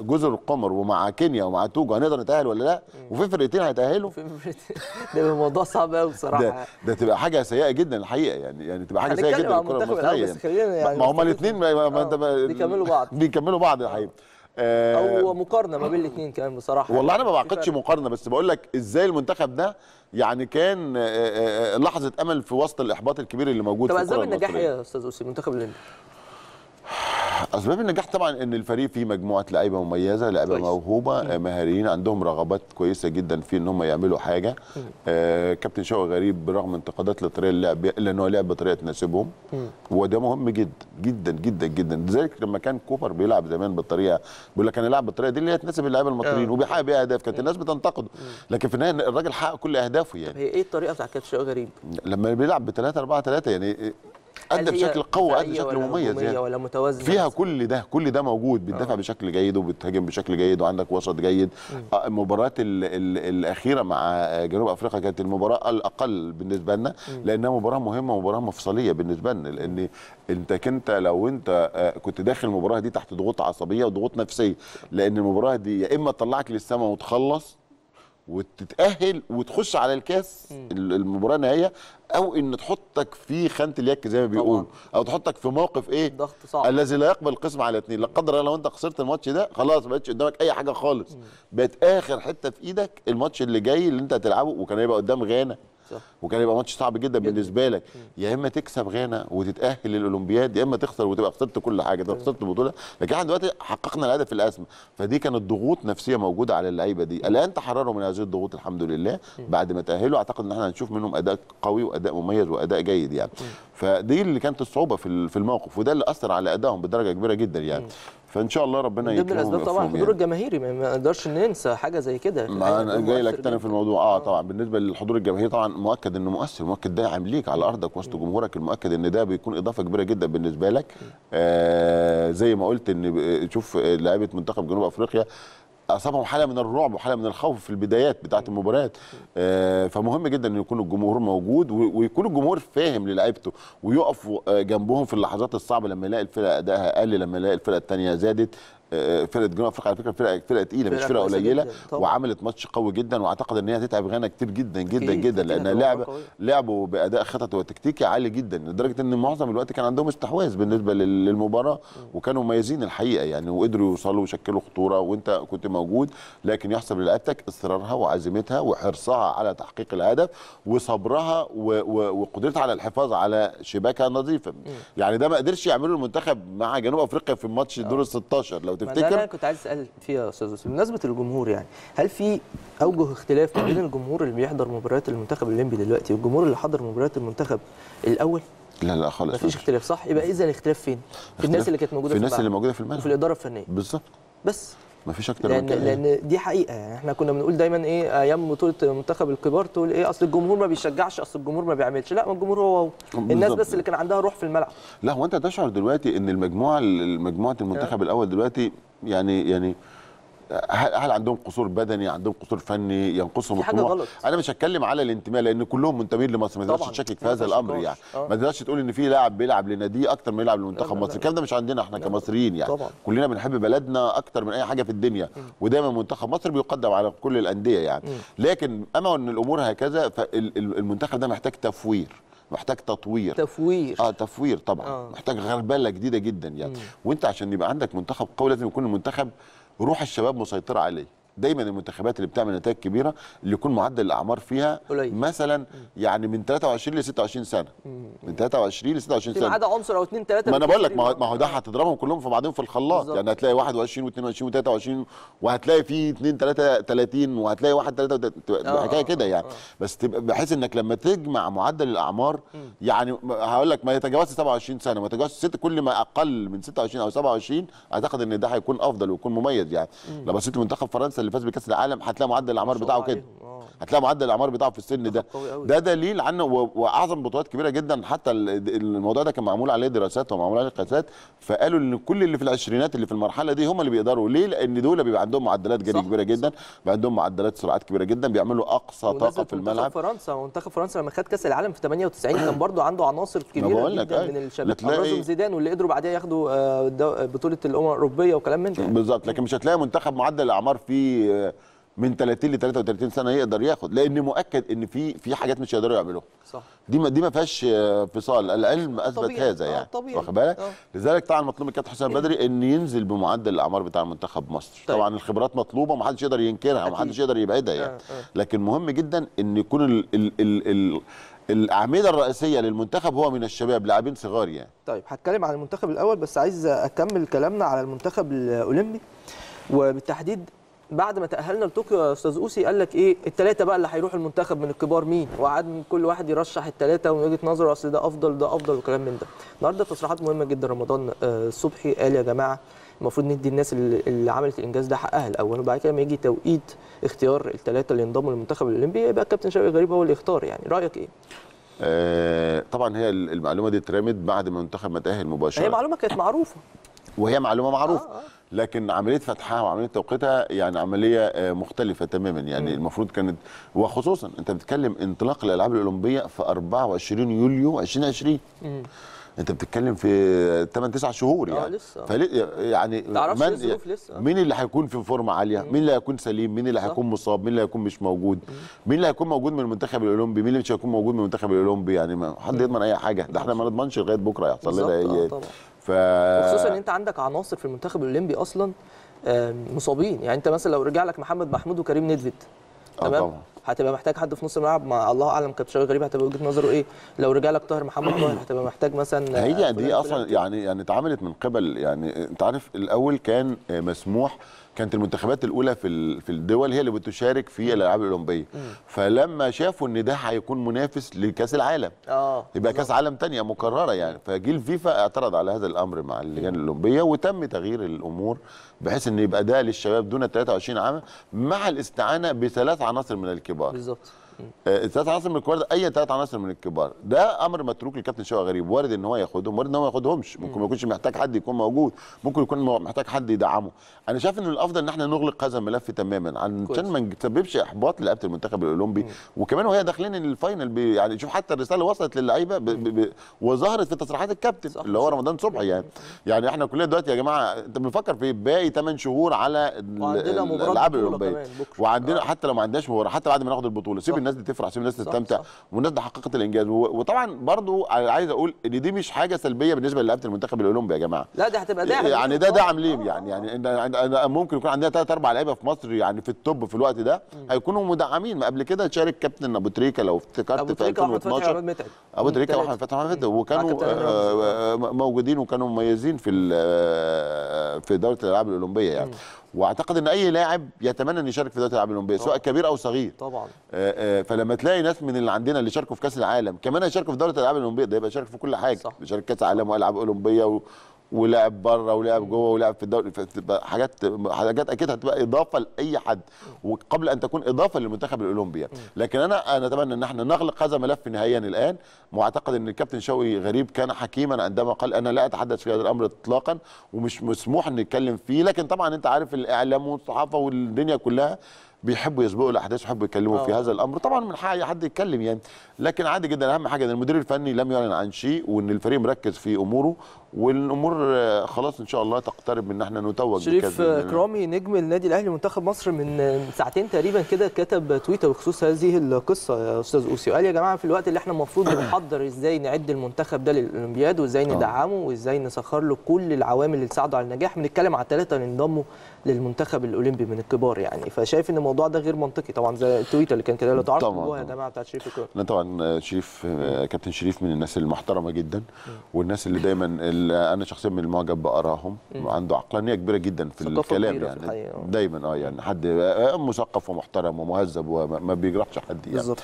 جزر القمر ومع كينيا ومع توجو هنقدر نتاهل ولا لا وفي فرقتين هيتاهلوا في فرقتين <laughs> ده الموضوع صعب قوي بصراحه ده, ده تبقى حاجه سيئه جدا الحقيقه يعني يعني تبقى حاجه سيئه جدا للكره المصريه يعني. يعني ما هما الاثنين ما انت آه، بيكملوا بعض بيكملوا بعض الحقيقه آه، او مقارنه ما بين الاثنين كمان بصراحه والله انا ما بعقدش مقارنه بس بقول لك ازاي المنتخب ده يعني كان آه، آه، لحظه امل في وسط الاحباط الكبير اللي موجود طب في الكره طب اسباب النجاح ايه يا استاذ اسامه منتخب الهند اسباب النجاح طبعا ان الفريق فيه مجموعه لعيبه مميزه لعيبه موهوبه مهاريين عندهم رغبات كويسه جدا في ان هم يعملوا حاجه آه كابتن شوقي غريب برغم انتقادات لطريقه اللعب الا ان هو لعب بطريقه تناسبهم وده مهم جدا جدا جدا جدا لذلك لما كان كوبر بيلعب زمان بالطريقه بيقول لك انا العب بالطريقه دي اللي هي تناسب اللعيبه المصريين آه. وبيحقق بيها اهداف كانت الناس بتنتقده لكن في النهايه الراجل حقق كل اهدافه يعني هي ايه الطريقه بتاع كابتن شوقي غريب لما بيلعب ب 3 4 3 يعني ادى بشكل قوي ادى بشكل مميز يعني ولا متوزع فيها كل ده كل ده موجود آه. بتدافع آه. بشكل جيد وبتهاجم بشكل جيد وعندك وسط جيد آه، المباراه الاخيره مع آه، جنوب افريقيا كانت المباراه الاقل بالنسبه لنا لانها مباراه مهمه ومباراه مفصليه بالنسبه لنا لان انت كنت لو انت كنت داخل المباراه دي تحت ضغوط عصبيه وضغوط نفسيه لان المباراه دي يا اما تطلعك للسماء وتخلص وتتاهل وتخش على الكاس المباراه النهائيه او ان تحطك في خانه اليك زي ما بيقولوا او تحطك في موقف ايه ضغط صعب الذي لا يقبل القسم على اثنين لا قدر الله لو انت خسرت الماتش ده خلاص ما بقتش قدامك اي حاجه خالص بقت اخر حته في ايدك الماتش اللي جاي اللي انت هتلعبه وكان هيبقى قدام غانا صح. وكان يبقى ماتش صعب جدا, جداً. بالنسبه لك يا اما تكسب غانا وتتاهل للاولمبياد يا اما تخسر وتبقى خسرت كل حاجه ده خسرت البطوله لكن احنا دلوقتي حققنا الهدف الاسمى فدي كانت ضغوط نفسيه موجوده على اللعيبه دي الان تحرروا من هذه الضغوط الحمد لله بعد ما تاهلوا اعتقد ان احنا هنشوف منهم اداء قوي واداء مميز واداء جيد يعني فدي اللي كانت الصعوبه في في الموقف وده اللي اثر على ادائهم بدرجه كبيره جدا يعني فان شاء الله ربنا يكرمهم ضمن الاسباب طبعا الحضور يعني. الجماهيري ما نقدرش ننسى حاجه زي كده ما انا جاي لك تاني في الموضوع اه طبعا بالنسبه للحضور الجماهيري طبعا مؤكد انه مؤثر مؤكد داعم ليك على ارضك وسط جمهورك المؤكد ان ده بيكون اضافه كبيره جدا بالنسبه لك آه زي ما قلت ان آه، شوف آه، لعيبه منتخب جنوب افريقيا اصابهم حاله من الرعب وحاله من الخوف في البدايات بتاعه المباريات آه، فمهم جدا ان يكون الجمهور موجود ويكون الجمهور فاهم للاعيبته ويقف آه، جنبهم في اللحظات الصعبه لما يلاقي الفرقه ادائها قل لما يلاقي الفرقه الثانيه زادت فرقه جنوب افريقيا على فكره فرقه فرقه تقيله مش فرقه قليله وعملت ماتش قوي جدا واعتقد ان هي هتتعب غانا كتير جدا جدا جدا لان لعب لعبوا باداء خططي وتكتيكي عالي جدا لدرجه ان معظم الوقت كان عندهم استحواذ بالنسبه للمباراه وكانوا مميزين الحقيقه يعني وقدروا يوصلوا ويشكلوا خطوره وانت كنت موجود لكن يحسب لعبتك اصرارها وعزيمتها وحرصها على تحقيق الهدف وصبرها وقدرتها على الحفاظ على شباكها النظيفه يعني ده ما قدرش يعمله المنتخب مع جنوب افريقيا في ماتش آه. دور ال 16 لو تفتكر انا كنت عايز اسال فيها يا استاذ اسامه بمناسبه الجمهور يعني هل في اوجه اختلاف ما بين الجمهور اللي بيحضر مباريات المنتخب الاولمبي دلوقتي والجمهور اللي حضر مباريات المنتخب الاول لا لا خالص مفيش اختلاف صح يبقى اذا الاختلاف فين في الناس اللي كانت موجوده في الناس اللي موجوده في الملعب وفي الاداره الفنيه بالظبط بس ما فيش اكتر لأن من كده لان دي حقيقه يعني احنا كنا بنقول دايما ايه ايام بطوله منتخب الكبار تقول ايه اصل الجمهور ما بيشجعش اصل الجمهور ما بيعملش لا ما الجمهور هو هو الناس بس اللي كان عندها روح في الملعب لا هو انت تشعر دلوقتي ان المجموعه مجموعه المنتخب آه. الاول دلوقتي يعني يعني هل, هل عندهم قصور بدني عندهم قصور فني ينقصهم الطموح انا مش هتكلم على الانتماء لان كلهم منتمين لمصر ما تقدرش تشكك في هذا الامر يعني آه. ما تقدرش تقول ان في لاعب بيلعب لناديه اكتر ما يلعب لمنتخب مصر الكلام ده مش عندنا احنا كمصريين يعني طبعا. كلنا بنحب بلدنا اكتر من اي حاجه في الدنيا ودايما منتخب مصر بيقدم على كل الانديه يعني م. لكن اما ان الامور هكذا فالمنتخب ده محتاج تفوير محتاج تطوير تفوير اه تفوير طبعا آه. محتاج غربله جديده جدا يعني م. وانت عشان يبقى عندك منتخب قوي لازم يكون المنتخب روح الشباب مسيطره عليه دايما المنتخبات اللي بتعمل نتائج كبيره اللي يكون معدل الاعمار فيها قليل مثلا يعني من 23 ل 26 سنه من 23 ل 26 سنه ما عدا عنصر او اثنين ثلاثه ما انا بقول لك ما هو ده هتضربهم كلهم في بعضهم في الخلاط بالزبط. يعني هتلاقي 21 و22 و23 وهتلاقي في 2 3 30 وهتلاقي 1 3 آه حكايه آه، كده يعني آه. بس تبقى بحيث انك لما تجمع معدل الاعمار يعني هقول لك ما يتجاوزش 27 سنه ما يتجاوزش ست كل ما اقل من 26 او 27 اعتقد ان ده هيكون افضل ويكون مميز يعني لو بصيت لمنتخب فرنسا اللي فاز بكاس العالم هتلاقي معدل الاعمار بتاعه كده آه. هتلاقي معدل الاعمار بتاعه في السن ده ده دليل عنه واعظم بطولات كبيره جدا حتى الموضوع ده كان معمول عليه دراسات ومعمول عليه قياسات فقالوا ان كل اللي في العشرينات اللي في المرحله دي هم اللي بيقدروا ليه لان دول بيبقى عندهم معدلات جري كبيره جدا بيبقى عندهم معدلات سرعات كبيره جدا بيعملوا اقصى طاقه في الملعب منتخب فرنسا منتخب فرنسا لما خد كاس العالم في 98 كان برضه عنده عناصر كبيره جدا من الشباب تلاقي زيدان واللي قدروا بعديها ياخدوا آه، بطوله الامم الاوروبيه وكلام من ده بالظبط لكن مش هتلاقي منتخب معدل الاعمار فيه آه، من 30 ل 33 سنه يقدر ياخد لان مؤكد ان في في حاجات مش هيقدروا يعملوها صح دي ما دي ما فيهاش فصال العلم اثبت طبيعي. هذا يعني آه، طبيعي واخد بالك آه. لذلك طبعا مطلوب من الكابتن حسام بدري ان ينزل بمعدل الاعمار بتاع منتخب مصر طيب. طبعا الخبرات مطلوبه ومحدش يقدر ينكرها ومحدش يقدر يبعدها آه، يعني آه. آه. لكن مهم جدا ان يكون ال ال ال ال الاعمده الرئيسيه للمنتخب هو من الشباب لاعبين صغار يعني طيب هتكلم عن المنتخب الاول بس عايز اكمل كلامنا على المنتخب الاولمبي وبالتحديد بعد ما تاهلنا لطوكيو يا استاذ اوسي قال لك ايه الثلاثه بقى اللي هيروحوا المنتخب من الكبار مين وقعد كل واحد يرشح الثلاثه ومن وجهه نظره اصل ده افضل ده افضل وكلام من ده النهارده تصريحات مهمه جدا رمضان آه، صبحي قال يا جماعه المفروض ندي الناس اللي عملت الانجاز ده حقها الاول وبعد كده لما يجي توقيت اختيار الثلاثه اللي ينضموا للمنتخب الاولمبي يبقى الكابتن شوقي غريب هو اللي يختار يعني رايك ايه؟ آه طبعا هي المعلومه دي اترمت بعد ما المنتخب ما تاهل مباشره هي معلومه كانت معروفه وهي معلومه معروفه آه، آه. لكن عمليه فتحها وعمليه توقيتها يعني عمليه آه، مختلفه تماما يعني م. المفروض كانت وخصوصا انت بتتكلم انطلاق الالعاب الاولمبيه في 24 يوليو 2020 م. انت بتتكلم في 8 9 شهور يعني اه لسه فلي يعني من إيه لسه. مين اللي هيكون في فورمه عاليه مم. مين اللي هيكون سليم مين اللي هيكون مصاب مين اللي هيكون مش موجود مم. مين اللي هيكون موجود من المنتخب الاولمبي مين اللي مش هيكون موجود من المنتخب الاولمبي يعني ما حد يضمن اي حاجه ده احنا ما نضمنش لغايه بكره هيحصل لنا ايه ف... وخصوصا ان انت عندك عناصر في المنتخب الاولمبي اصلا مصابين يعني انت مثلا لو رجع لك محمد محمود وكريم نيدفيد آه، تمام هتبقى محتاج حد في نص الملعب مع الله اعلم كابتن شوقي غريب هتبقى وجهه نظره ايه لو رجع لك طاهر محمد طاهر هتبقى محتاج مثلا هي دي آه، اصلا يعني يعني اتعملت من قبل يعني انت عارف الاول كان مسموح كانت المنتخبات الاولى في في الدول هي اللي بتشارك في الالعاب الاولمبيه فلما شافوا ان ده هيكون منافس لكاس العالم اه يبقى كاس عالم ثانيه مكرره يعني فجيل فيفا اعترض على هذا الامر مع اللجان الاولمبيه وتم تغيير الامور بحيث ان يبقى ده للشباب دون 23 عام مع الاستعانه بثلاث عناصر من الكبار بالظبط الثلاث عناصر من الكبار اي ثلاث عناصر من الكبار ده امر متروك للكابتن شوقي غريب وارد ان هو ياخدهم وارد ان هو ما ياخدهمش ممكن ما يكونش محتاج حد يكون موجود ممكن يكون محتاج حد يدعمه انا شايف ان الافضل ان احنا نغلق هذا الملف تماما عشان ما نسببش احباط لعيبه المنتخب الاولمبي مم. وكمان وهي داخلين الفاينل يعني شوف حتى الرساله وصلت للعيبه وظهرت في تصريحات الكابتن صح اللي هو رمضان صبحي يعني يعني احنا كلنا دلوقتي يا جماعه انت بنفكر في باقي 8 شهور على الالعاب الاولمبيه وعندنا آه. حتى لو ما عندناش مباراه حتى بعد ما ناخد البطوله سيب الناس الناس بتفرح تفرح عشان الناس تستمتع والناس دي حققت الانجاز وطبعا برضو عايز اقول ان دي مش حاجه سلبيه بالنسبه للعبة المنتخب الاولمبي يا جماعه لا ده هتبقى داعم يعني ده داعم ليه آه. يعني يعني ممكن يكون عندنا ثلاث اربع لعيبه في مصر يعني في التوب في الوقت ده هيكونوا مدعمين ما قبل كده شارك كابتن ابو تريكه لو افتكرت في 2012 ابو تريكه واحمد فتحي واحمد فتحي وكانوا آه، آه، موجودين وكانوا مميزين في في دوره الالعاب الاولمبيه يعني واعتقد ان اي لاعب يتمنى ان يشارك في دوري الالعاب الاولمبيه سواء كبير او صغير طبعا آه، آه، فلما تلاقي ناس من اللي عندنا اللي شاركوا في كاس العالم كمان هيشاركوا في دوري الالعاب الاولمبيه ده يبقى شارك في كل حاجه يشارك بيشارك كاس عالم والعاب اولمبيه ولعب بره ولعب جوه ولعب في الدوري حاجات حاجات اكيد هتبقى اضافه لاي حد وقبل ان تكون اضافه للمنتخب الاولمبي لكن انا انا اتمنى ان احنا نغلق هذا الملف نهائيا الان واعتقد ان الكابتن شوقي غريب كان حكيما عندما قال انا لا اتحدث في هذا الامر اطلاقا ومش مسموح نتكلم فيه لكن طبعا انت عارف الاعلام والصحافه والدنيا كلها بيحبوا يسبقوا الاحداث ويحبوا يتكلموا في آه. هذا الامر طبعا من حق اي حد يتكلم يعني لكن عادي جدا اهم حاجه ان المدير الفني لم يعلن عن شيء وان الفريق مركز في اموره والامور آه، خلاص ان شاء الله تقترب من ان احنا نتوج شريف آه، كرامي نجم النادي الاهلي منتخب مصر من ساعتين تقريبا كده كتب تويتر بخصوص هذه القصه يا استاذ اوسي وقال يا جماعه في الوقت اللي احنا المفروض بنحضر ازاي نعد المنتخب ده للاولمبياد وازاي آه. ندعمه وازاي نسخر له كل العوامل اللي تساعده على النجاح بنتكلم على الثلاثه اللي انضموا للمنتخب الاولمبي من الكبار يعني فشايف ان الموضوع ده غير منطقي طبعا زي التويته اللي كان كده لو تعرفوا يا جماعه بتاعت شريف كرامي طبعا شريف كابتن شريف من الناس المحترمه جدا والناس اللي دايما انا شخصيا من المعجب باراهم عنده عقلانيه كبيره جدا في الكلام يعني دايما اه يعني حد آه، مثقف ومحترم ومهذب وما بيجرحش حد يعني بالظبط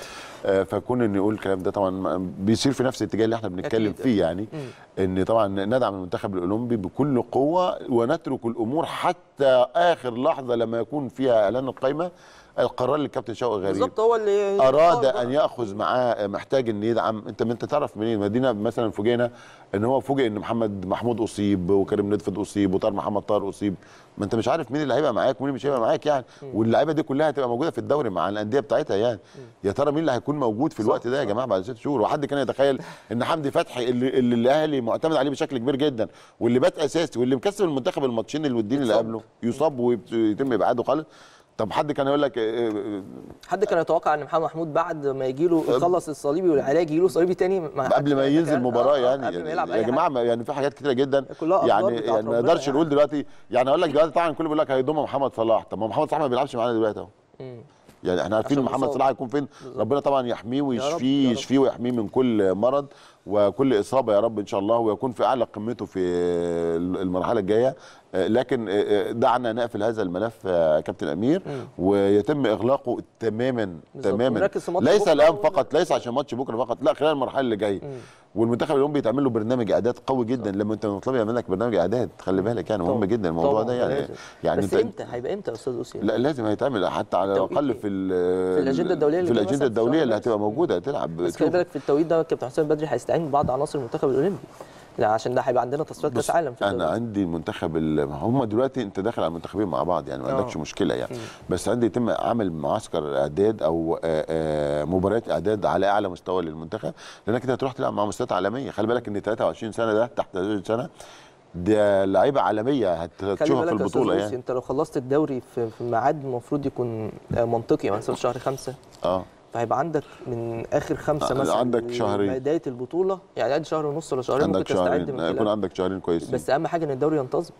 آه، فكون ان يقول الكلام ده طبعا بيصير في نفس الاتجاه اللي احنا بنتكلم فيه يعني م. ان طبعا ندعم المنتخب الاولمبي بكل قوه ونترك الامور حتى اخر لحظه لما يكون فيها اعلان القائمه القرار اللي شوقي غريب بالظبط هو اللي اراد ان ياخذ معاه محتاج ان يدعم انت انت تعرف منين مدينه مثلا فوجئنا ان هو فوجئ ان محمد محمود اصيب وكريم ندفد اصيب وطار محمد طاهر اصيب ما انت مش عارف مين اللي هيبقى معاك ومين مش هيبقى معاك يعني واللعيبه دي كلها هتبقى موجوده في الدوري مع الانديه بتاعتها يعني يا ترى مين اللي هيكون موجود في الوقت ده يا جماعه بعد ست شهور وحد كان يتخيل ان حمدي فتحي اللي, اللي الاهلي معتمد عليه بشكل كبير جدا واللي بات اساسي واللي مكسب المنتخب الماتشين الودين اللي قبله يصاب ويتم ابعاده خالص طب حد كان يقول لك إيه حد كان يتوقع ان محمد محمود بعد ما يجي له يخلص الصليبي والعلاج يجي له صليبي تاني قبل ما ينزل المباراه آه، يعني, يعني, يعني يا جماعه يعني في حاجات كتيره جدا يعني, يعني ما نقدرش يعني. نقول دلوقتي يعني اقول لك دلوقتي طبعا كله بيقول لك هيضم محمد صلاح طب ما محمد صلاح ما بيلعبش معانا دلوقتي اهو يعني احنا عارفين محمد صلاح هيكون فين ربنا طبعا يحميه ويشفيه يشفيه ويحميه من كل مرض وكل اصابه يا رب ان شاء الله ويكون في اعلى قمته في المرحله الجايه لكن آه، آه، دعنا نقفل هذا الملف آه، كابتن امير ويتم اغلاقه تماما تماما ليس الان فقط ليس عشان ماتش بكره فقط لا خلال المرحله اللي جايه والمنتخب اليوم بيتعمل له برنامج اعداد قوي جدا لما انت مطلوب يعمل لك برنامج اعداد خلي بالك يعني مهم جدا الموضوع ده يعني لازم. يعني بس امتى هيبقى امتى يا استاذ اسامه؟ لا لازم هيتعمل حتى على الاقل في في الاجنده الدوليه في الاجنده الدوليه اللي هتبقى موجوده هتلعب بس خلي بالك في التوقيت ده كابتن حسام بدري هيستعين ببعض عناصر المنتخب الاولمبي لا عشان ده هيبقى عندنا تصفيات كاس عالم في انا دلوقتي. عندي المنتخب هم دلوقتي انت داخل على المنتخبين مع بعض يعني ما عندكش آه. مشكله يعني بس عندي يتم عمل معسكر اعداد او آه، آه، مباريات اعداد على اعلى مستوى للمنتخب لانك انت هتروح تلعب مع مستويات عالميه خلي بالك ان 23 سنه ده تحت 23 سنه ده لعيبه عالميه هتشوفها في البطوله يعني انت لو خلصت الدوري في ميعاد المفروض يكون منطقي مثلا شهر خمسة اه فهيبقى عندك من اخر خمسه آه، مثلا عندك شهرين بدايه البطوله يعني عندك شهر ونص ولا شهرين عندك شهرين آه، يكون عندك شهرين كويسين بس اهم حاجه ان الدوري ينتظم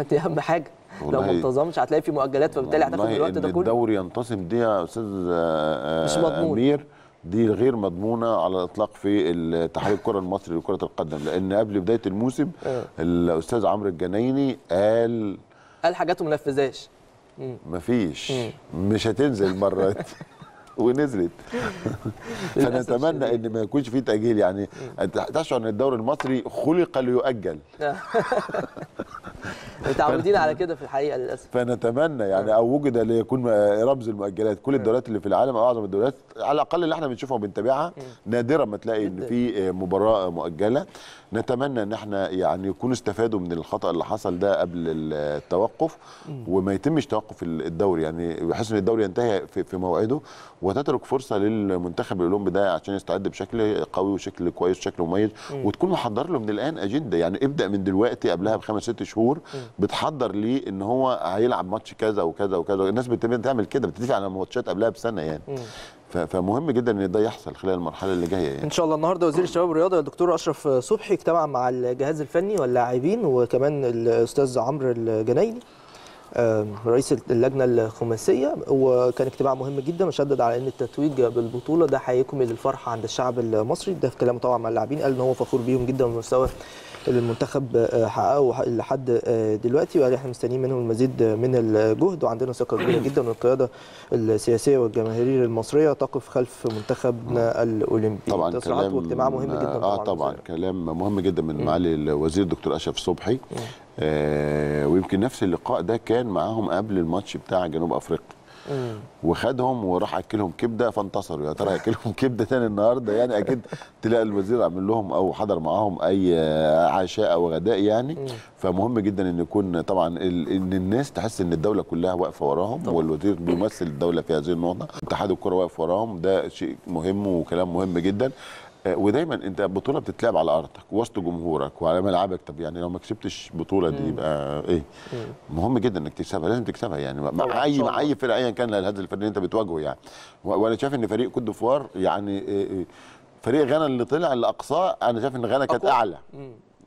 <laughs> دي اهم حاجه لو ما انتظمش هتلاقي في مؤجلات فبالتالي هتاخد الوقت ده كله الدوري ينتظم دي يا استاذ مش آه، مضمون امير دي غير مضمونه على الاطلاق في اتحاد الكره المصري لكره القدم لان قبل بدايه الموسم الاستاذ عمرو الجنايني قال قال حاجات وما نفذهاش مفيش مش هتنزل المره دي <laughs> ونزلت <laughs> فنتمنى ان ما يكونش في تاجيل يعني تشعر ان الدوري المصري خلق ليؤجل <laughs> متعودين على كده في الحقيقه للاسف فنتمنى يعني آه. او وجد ليكون رمز المؤجلات كل آه. الدوريات اللي في العالم او اعظم الدوريات على الاقل اللي احنا بنشوفها وبنتابعها آه. نادرا ما تلاقي ان في مباراه مؤجله نتمنى ان احنا يعني يكونوا استفادوا من الخطا اللي حصل ده قبل التوقف وما يتمش توقف الدوري يعني بحيث ان الدوري ينتهي في موعده وتترك فرصه للمنتخب الاولمبي ده عشان يستعد بشكل قوي وشكل كويس وشكل مميز م. وتكون محضر له من الان اجنده يعني ابدا من دلوقتي قبلها بخمس ست شهور م. بتحضر ليه ان هو هيلعب ماتش كذا وكذا وكذا الناس بتعمل كده بتتفق على ماتشات قبلها بسنه يعني م. فمهم جدا ان ده يحصل خلال المرحله اللي جايه يعني. ان شاء الله النهارده وزير الشباب والرياضه الدكتور اشرف صبحي اجتمع مع الجهاز الفني واللاعبين وكمان الاستاذ عمرو الجنايني رئيس اللجنه الخماسيه وكان اجتماع مهم جدا وشدد على ان التتويج بالبطوله ده هيكمل الفرحه عند الشعب المصري ده في كلامه طبعا مع اللاعبين قال ان هو فخور بيهم جدا بالمستوى اللي المنتخب آه، حققه لحد آه، دلوقتي وقال احنا مستنيين منهم المزيد من الجهد وعندنا ثقه كبيره جدا ان القياده السياسيه والجماهيريه المصريه تقف خلف منتخبنا الاولمبي طبعا كلام واجتماع مهم جدا طبعا اه طبعا, طبعاً كلام مهم جدا من معالي الوزير الدكتور اشرف صبحي آه، ويمكن نفس اللقاء ده كان معاهم قبل الماتش بتاع جنوب افريقيا وخدهم وراح اكلهم كبده فانتصروا يا ترى هياكلهم <laughs> كبده تاني النهارده يعني اكيد تلاقي الوزير عامل لهم او حضر معاهم اي عشاء او غداء يعني فمهم جدا ان يكون طبعا ان الناس تحس ان الدوله كلها واقفه وراهم طبعا. والوزير بيمثل الدوله في هذه النقطه اتحاد الكره واقف وراهم ده شيء مهم وكلام مهم جدا آه، ودايما انت بطوله بتتلعب على ارضك وسط جمهورك وعلى ملعبك طب يعني لو ما كسبتش بطوله دي يبقى ايه مهم جدا انك تكسبها لازم تكسبها يعني مع اي مع اي فرقه ايا كان الهدف الفني اللي انت بتواجهه يعني وانا شايف ان فريق كوت ديفوار يعني آه، آه، فريق غانا اللي طلع لاقصاه انا شايف ان غانا كانت اعلى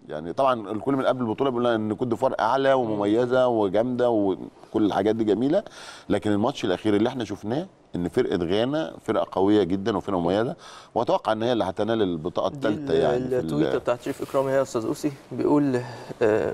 يعني طبعا الكل من قبل البطوله بيقول ان كوت ديفوار اعلى ومميزه وجامده وكل الحاجات دي جميله لكن الماتش الاخير اللي احنا شفناه ان فرقه غانا فرقه قويه جدا وفرقه مميزه واتوقع ان هي اللي هتنال البطاقه الثالثه يعني التويته بتاعت شريف اكرام هي يا استاذ اوسي بيقول آه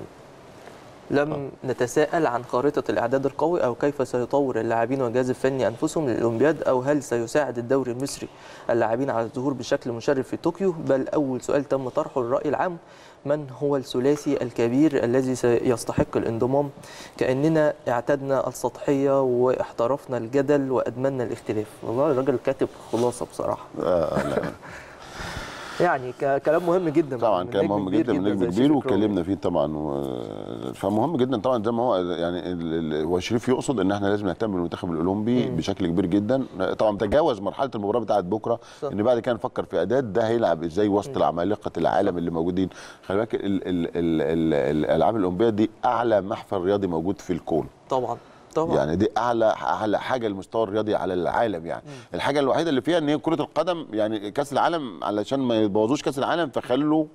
لم أه. نتساءل عن خارطة الإعداد القوي أو كيف سيطور اللاعبين والجهاز الفني أنفسهم للأولمبياد أو هل سيساعد الدوري المصري اللاعبين على الظهور بشكل مشرف في طوكيو بل أول سؤال تم طرحه للرأي العام من هو الثلاثي الكبير الذي سيستحق الانضمام كأننا اعتدنا السطحية واحترفنا الجدل وأدمنا الاختلاف والله الراجل كاتب خلاصة بصراحة آه، آه، يعني كلام مهم جدا طبعا كلام مهم جدا من نجم كبير واتكلمنا فيه طبعا فمهم جدا طبعا زي ما هو يعني هو شريف يقصد ان احنا لازم نهتم بالمنتخب الاولمبي مم. بشكل كبير جدا طبعا تجاوز مرحله المباراه بتاعه بكره صح. ان بعد كده نفكر في اعداد ده هيلعب ازاي وسط العمالقه العالم اللي موجودين خلي بالك الالعاب الاولمبيه دي اعلى محفل رياضي موجود في الكون طبعا طبعا يعني دي اعلى اعلى حاجه المستوى الرياضي على العالم يعني مم. الحاجه الوحيده اللي فيها ان هي كره القدم يعني كاس العالم علشان ما يبوظوش كاس العالم فخلوا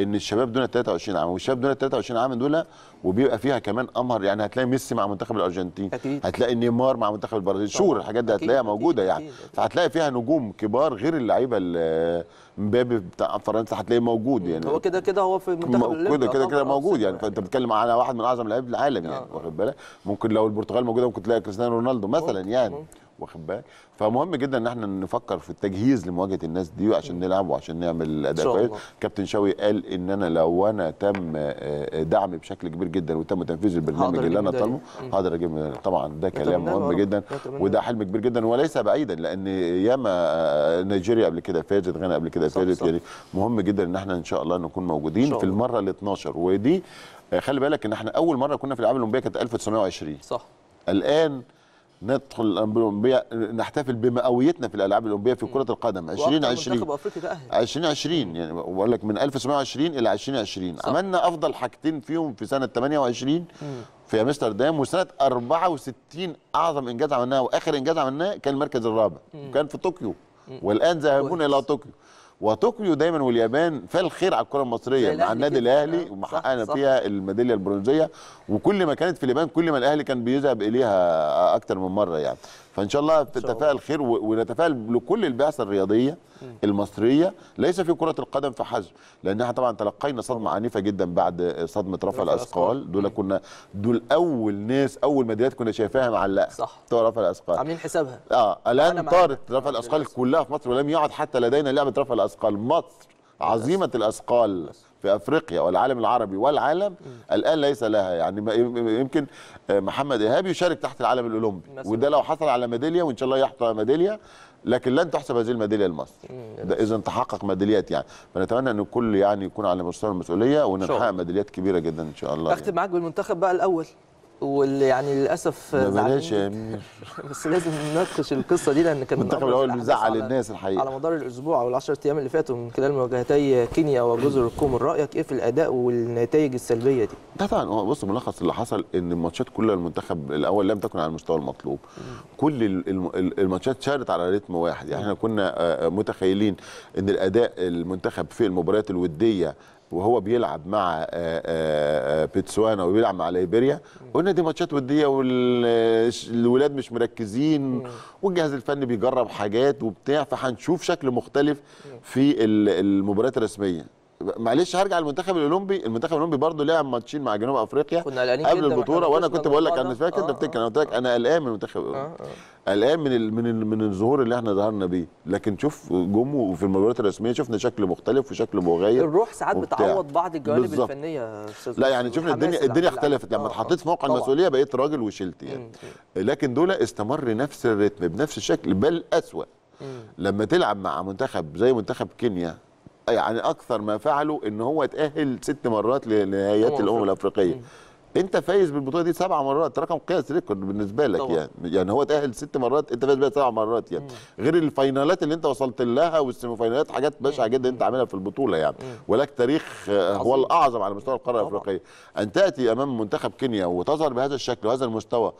ان الشباب دون 23 عام والشباب دون 23 عام دول وبيبقى فيها كمان امهر يعني هتلاقي ميسي مع منتخب الارجنتين أكيد. هتلاقي نيمار مع منتخب البرازيل شور الحاجات دي هتلاقيها موجوده يعني. أكيد. يعني فهتلاقي فيها نجوم كبار غير اللعيبه مبابي بتاع فرنسا هتلاقيه موجود يعني هو كده كده هو في منتخب كده كده كده موجود يعني آه، فانت بتتكلم على واحد من اعظم لعيبه العالم يعني آه. واخد بالك ممكن لو البرتغال موجوده ممكن تلاقي كريستيانو رونالدو مثلا يعني واخد بالك فمهم جدا ان احنا نفكر في التجهيز لمواجهه الناس دي عشان نلعب وعشان نعمل اداء كويس كابتن شوقي قال ان انا لو انا تم آه، آه، دعمي بشكل كبير جدا وتم تنفيذ البرنامج اللي انا طالبه هقدر اجيب طبعا ده كلام مهم جدا وده حلم كبير جدا وليس بعيدا لان ياما آه، نيجيريا قبل كده فازت غانا قبل كده فازت يعني مهم جدا ان احنا ان شاء الله نكون موجودين في المره ال 12 ودي خلي بالك ان احنا اول مره كنا في الالعاب الاولمبيه كانت 1920 صح الان ندخل الأولمبية نحتفل بمئويتنا في الألعاب الأولمبية في كرة القدم 2020 2020 يعني بقول لك من 1920 إلى 2020 صح. عملنا أفضل حاجتين فيهم في سنة 28 في أمستردام وسنة 64 أعظم إنجاز عملناه وآخر إنجاز عملناه كان المركز الرابع وكان في طوكيو والآن ذاهبون إلى طوكيو وطوكيو دايما واليابان فالخير على الكره المصريه مع النادي الاهلي آه، ومحققنا فيها الميداليه البرونزيه وكل ما كانت في اليابان كل ما الاهلي كان بيذهب اليها اكتر من مره يعني فان شاء الله تفاءل خير ونتفائل لكل البعثه الرياضيه المصريه ليس في كره القدم فحسب لان احنا طبعا تلقينا صدمه عنيفه جدا بعد صدمه رفع الاثقال دول كنا دول اول ناس اول ميداليات كنا شايفاها معلقه صح بتوع رفع الاثقال عاملين حسابها اه الان طارت رفع الاثقال كلها في مصر ولم يعد حتى لدينا لعبه رفع الاثقال مصر عظيمه الاثقال في افريقيا والعالم العربي والعالم الان ليس لها يعني يمكن آه، محمد ايهاب يشارك تحت العالم الاولمبي وده لو حصل على ميداليه وان شاء الله يحصل على ميداليه لكن لن تحسب هذه الميداليه لمصر ده اذا تحقق ميداليات يعني فنتمنى ان الكل يعني يكون على مستوى المسؤوليه ونحقق ميداليات كبيره جدا ان شاء الله اختم يعني. معاك بالمنتخب بقى الاول واللي يعني للاسف بلاش يا امير <laughs> بس لازم نناقش القصه دي لان كان المنتخب الاول بيزعل يعني الناس الحقيقه على مدار الاسبوع او ال 10 ايام اللي فاتوا من خلال مواجهتي كينيا وجزر القمر رايك ايه في الاداء والنتائج السلبيه دي؟ طبعا هو بص ملخص اللي حصل ان الماتشات كلها المنتخب الاول لم تكن على المستوى المطلوب كل الماتشات شارت على رتم واحد يعني احنا كنا آه، آه، متخيلين ان الاداء المنتخب في المباريات الوديه وهو بيلعب مع آه، آه، آه، بيتسوانا وبيلعب مع ليبيريا قلنا دي ماتشات وديه والولاد مش مركزين والجهاز الفني بيجرب حاجات وبتاع فهنشوف شكل مختلف في المباريات الرسميه معلش هرجع للمنتخب الاولمبي المنتخب الاولمبي برضه لعب ماتشين مع جنوب افريقيا كنا قبل البطوله وانا كنت بقول لك انا فاكر انت آه، بتتكلم آه. انا قلت لك انا قلقان من المنتخب آه، قلقان من من من الظهور اللي احنا ظهرنا بيه لكن شوف جم في المباريات الرسميه شفنا شكل مختلف وشكل مغاير الروح ساعات بتعوض بعض الجوانب بالزبط. الفنيه لا يعني شفنا الدنيا الدنيا اختلفت لما اتحطيت في موقع المسؤوليه بقيت راجل وشلت يعني لكن دول استمر نفس الريتم بنفس الشكل بل اسوء لما تلعب مع منتخب زي منتخب كينيا يعني اكثر ما فعله ان هو اتاهل ست مرات لنهائيات الامم الافريقيه مم. انت فايز بالبطوله دي سبع مرات رقم قياس ريكورد بالنسبه لك طبعا. يعني يعني هو اتاهل ست مرات انت فايز بيها سبع مرات يعني مم. غير الفاينالات اللي انت وصلت لها والسيمي فاينالات حاجات بشعه جدا انت عاملها في البطوله يعني مم. ولك تاريخ آه، عظيم. هو الاعظم على مستوى القاره الافريقيه ان تاتي امام منتخب كينيا وتظهر بهذا الشكل وهذا المستوى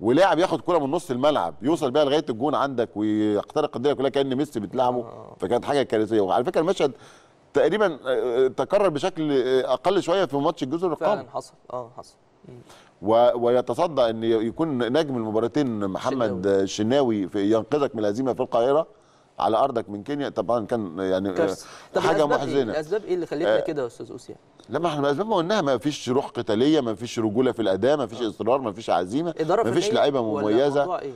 ولاعب ياخد كوره من نص الملعب يوصل بيها لغايه الجون عندك ويخترق الدنيا كلها كان ميسي بتلعبه آه. فكانت حاجه كارثيه وعلى فكره المشهد تقريبا آه، آه، تكرر بشكل اقل شويه في ماتش الجزر الرقم فعلا حصل اه حصل و... ويتصدى ان يكون نجم المباراتين محمد الشناوي ينقذك من الهزيمه في القاهره على ارضك من كينيا طبعا كان يعني آه، طب حاجه إيه؟ محزنه الاسباب ايه اللي خلتنا آه كده يا استاذ اوسيا لا ما احنا الاسباب ما قلناها ما فيش روح قتاليه ما فيش رجوله في الاداء ما فيش آه. اصرار ما فيش عزيمه ما فيش لعيبه مميزه إيه؟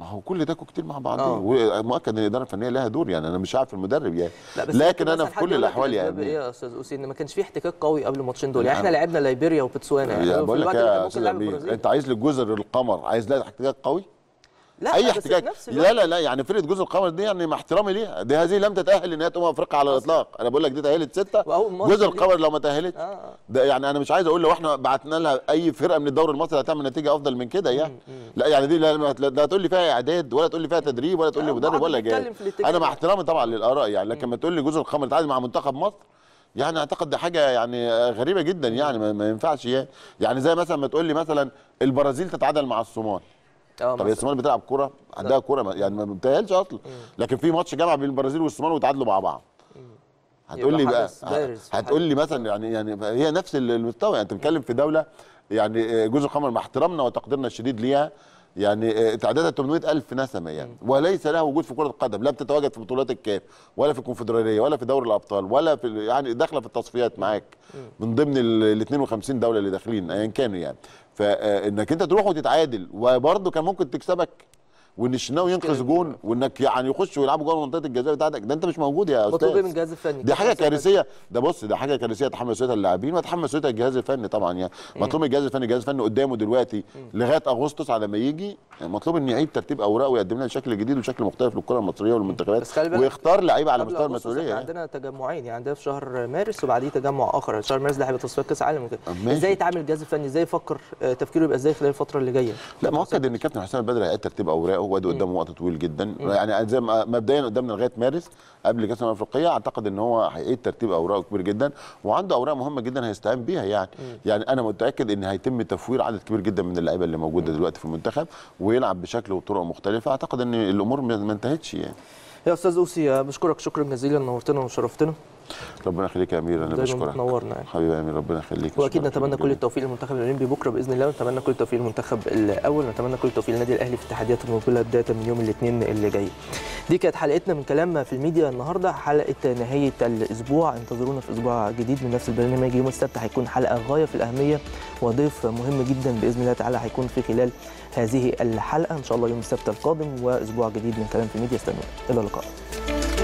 ما هو كل ده كوكتيل مع بعض آه. ومؤكد ان الاداره الفنيه لها دور يعني انا مش عارف المدرب يعني لكن انا في كل الاحوال يعني ايه يا استاذ اوسي ان ما كانش في احتكاك قوي قبل الماتشين دول يعني احنا لعبنا ليبيريا وبتسوانا يعني بقول لك يا استاذ انت عايز لجزر القمر عايز لها احتكاك قوي لا اي احتكاك لا لا لا يعني فرقه جزء القمر دي يعني مع احترامي ليها دي هذه لم تتاهل ان هي تقوم افريقيا على الاطلاق انا بقول لك دي تاهلت سته جزء القمر لو ما تاهلتش آه،, آه. ده يعني انا مش عايز اقول لو احنا بعتنا لها اي فرقه من الدوري المصري هتعمل نتيجه افضل من كده يعني لا يعني دي لا تقول لي فيها اعداد ولا تقول لي فيها تدريب ولا تقول لي آه، مدرب ولا جاي انا مع احترامي طبعا للاراء يعني لكن ما تقول لي جزء القمر تعادل مع منتخب مصر يعني اعتقد دي حاجه يعني غريبه جدا يعني ما ينفعش يعني زي مثلا ما تقول لي مثلا البرازيل تتعادل مع الصومال اه طب الصومال بتلعب كوره عندها كوره يعني ما بتهيالش اصلا لكن في ماتش جامعه بين البرازيل والصومال وتعادلوا مع بعض هتقول لي بقى هتقول لي مثلا يعني يعني هي نفس المستوى يعني انت بتتكلم في دوله يعني آه، جزر القمر مع احترامنا وتقديرنا الشديد ليها يعني آه، تعدادها 800000 نسمه يعني وليس لها وجود في كره القدم لم تتواجد في بطولات الكاف ولا في الكونفدراليه ولا في دوري الابطال ولا في يعني داخله في التصفيات معاك من ضمن ال 52 دوله اللي داخلين ايا كانوا يعني فانك آه، انت تروح وتتعادل وبرضه كان ممكن تكسبك وان الشناوي ينقذ جون وانك يعني يخش ويلعبوا جوه منطقه الجزاء بتاعتك ده انت مش موجود يا استاذ مطلوب من الجهاز الفني دي حاجه كارثيه ده بص ده حاجه كارثيه تحمسيتها اللاعبين وتحمسيتها الجهاز الفني طبعا يعني مطلوب من الجهاز الفني الجهاز الفني قدامه دلوقتي لغايه اغسطس على ما يجي يعني مطلوب ان يعيد ترتيب اوراقه ويقدم لنا شكل جديد وشكل مختلف للكره المصريه والمنتخبات ويختار لعيبه على مستوى المسؤوليه يعني. عندنا تجمعين يعني عندنا في شهر مارس وبعديه تجمع اخر شهر مارس ده هيبقى تصفيات كاس عالم وكده آه، ازاي يتعامل الجهاز الفني ازاي يفكر آه، تفكيره يبقى ازاي خلال الفتره اللي جايه لا مؤكد ان كابتن حسام البدري هيعيد ترتيب اوراقه وادي قدامه وقت طويل جدا مم. يعني زي مبدئيا قدامنا لغايه مارس قبل كاس الامم الافريقيه اعتقد ان هو هيعيد ترتيب اوراقه كبير جدا وعنده اوراق مهمه جدا هيستعين بيها يعني مم. يعني انا متاكد ان هيتم تفوير عدد كبير جدا من اللعيبه اللي موجوده دلوقتي في المنتخب ويلعب بشكل وطرق مختلفه اعتقد ان الامور ما انتهتش يعني يا استاذ اوسي بشكرك شكرا جزيلا نورتنا وشرفتنا ربنا يخليك يا امير انا بشكرك نورنا يعني. حبيبي يا امير ربنا يخليك واكيد نتمنى كل التوفيق للمنتخب الاولمبي بكره باذن الله ونتمنى كل التوفيق للمنتخب الاول ونتمنى كل التوفيق للنادي الاهلي في التحديات المقبله بدايه من يوم الاثنين اللي جاي دي كانت حلقتنا من كلام في الميديا النهارده حلقه نهايه الاسبوع انتظرونا في اسبوع جديد من نفس البرنامج يوم السبت هيكون حلقه غايه في الاهميه وضيف مهم جدا باذن الله تعالى هيكون في خلال هذه الحلقه ان شاء الله يوم السبت القادم واسبوع جديد من كلام في الميديا استنونا الى اللقاء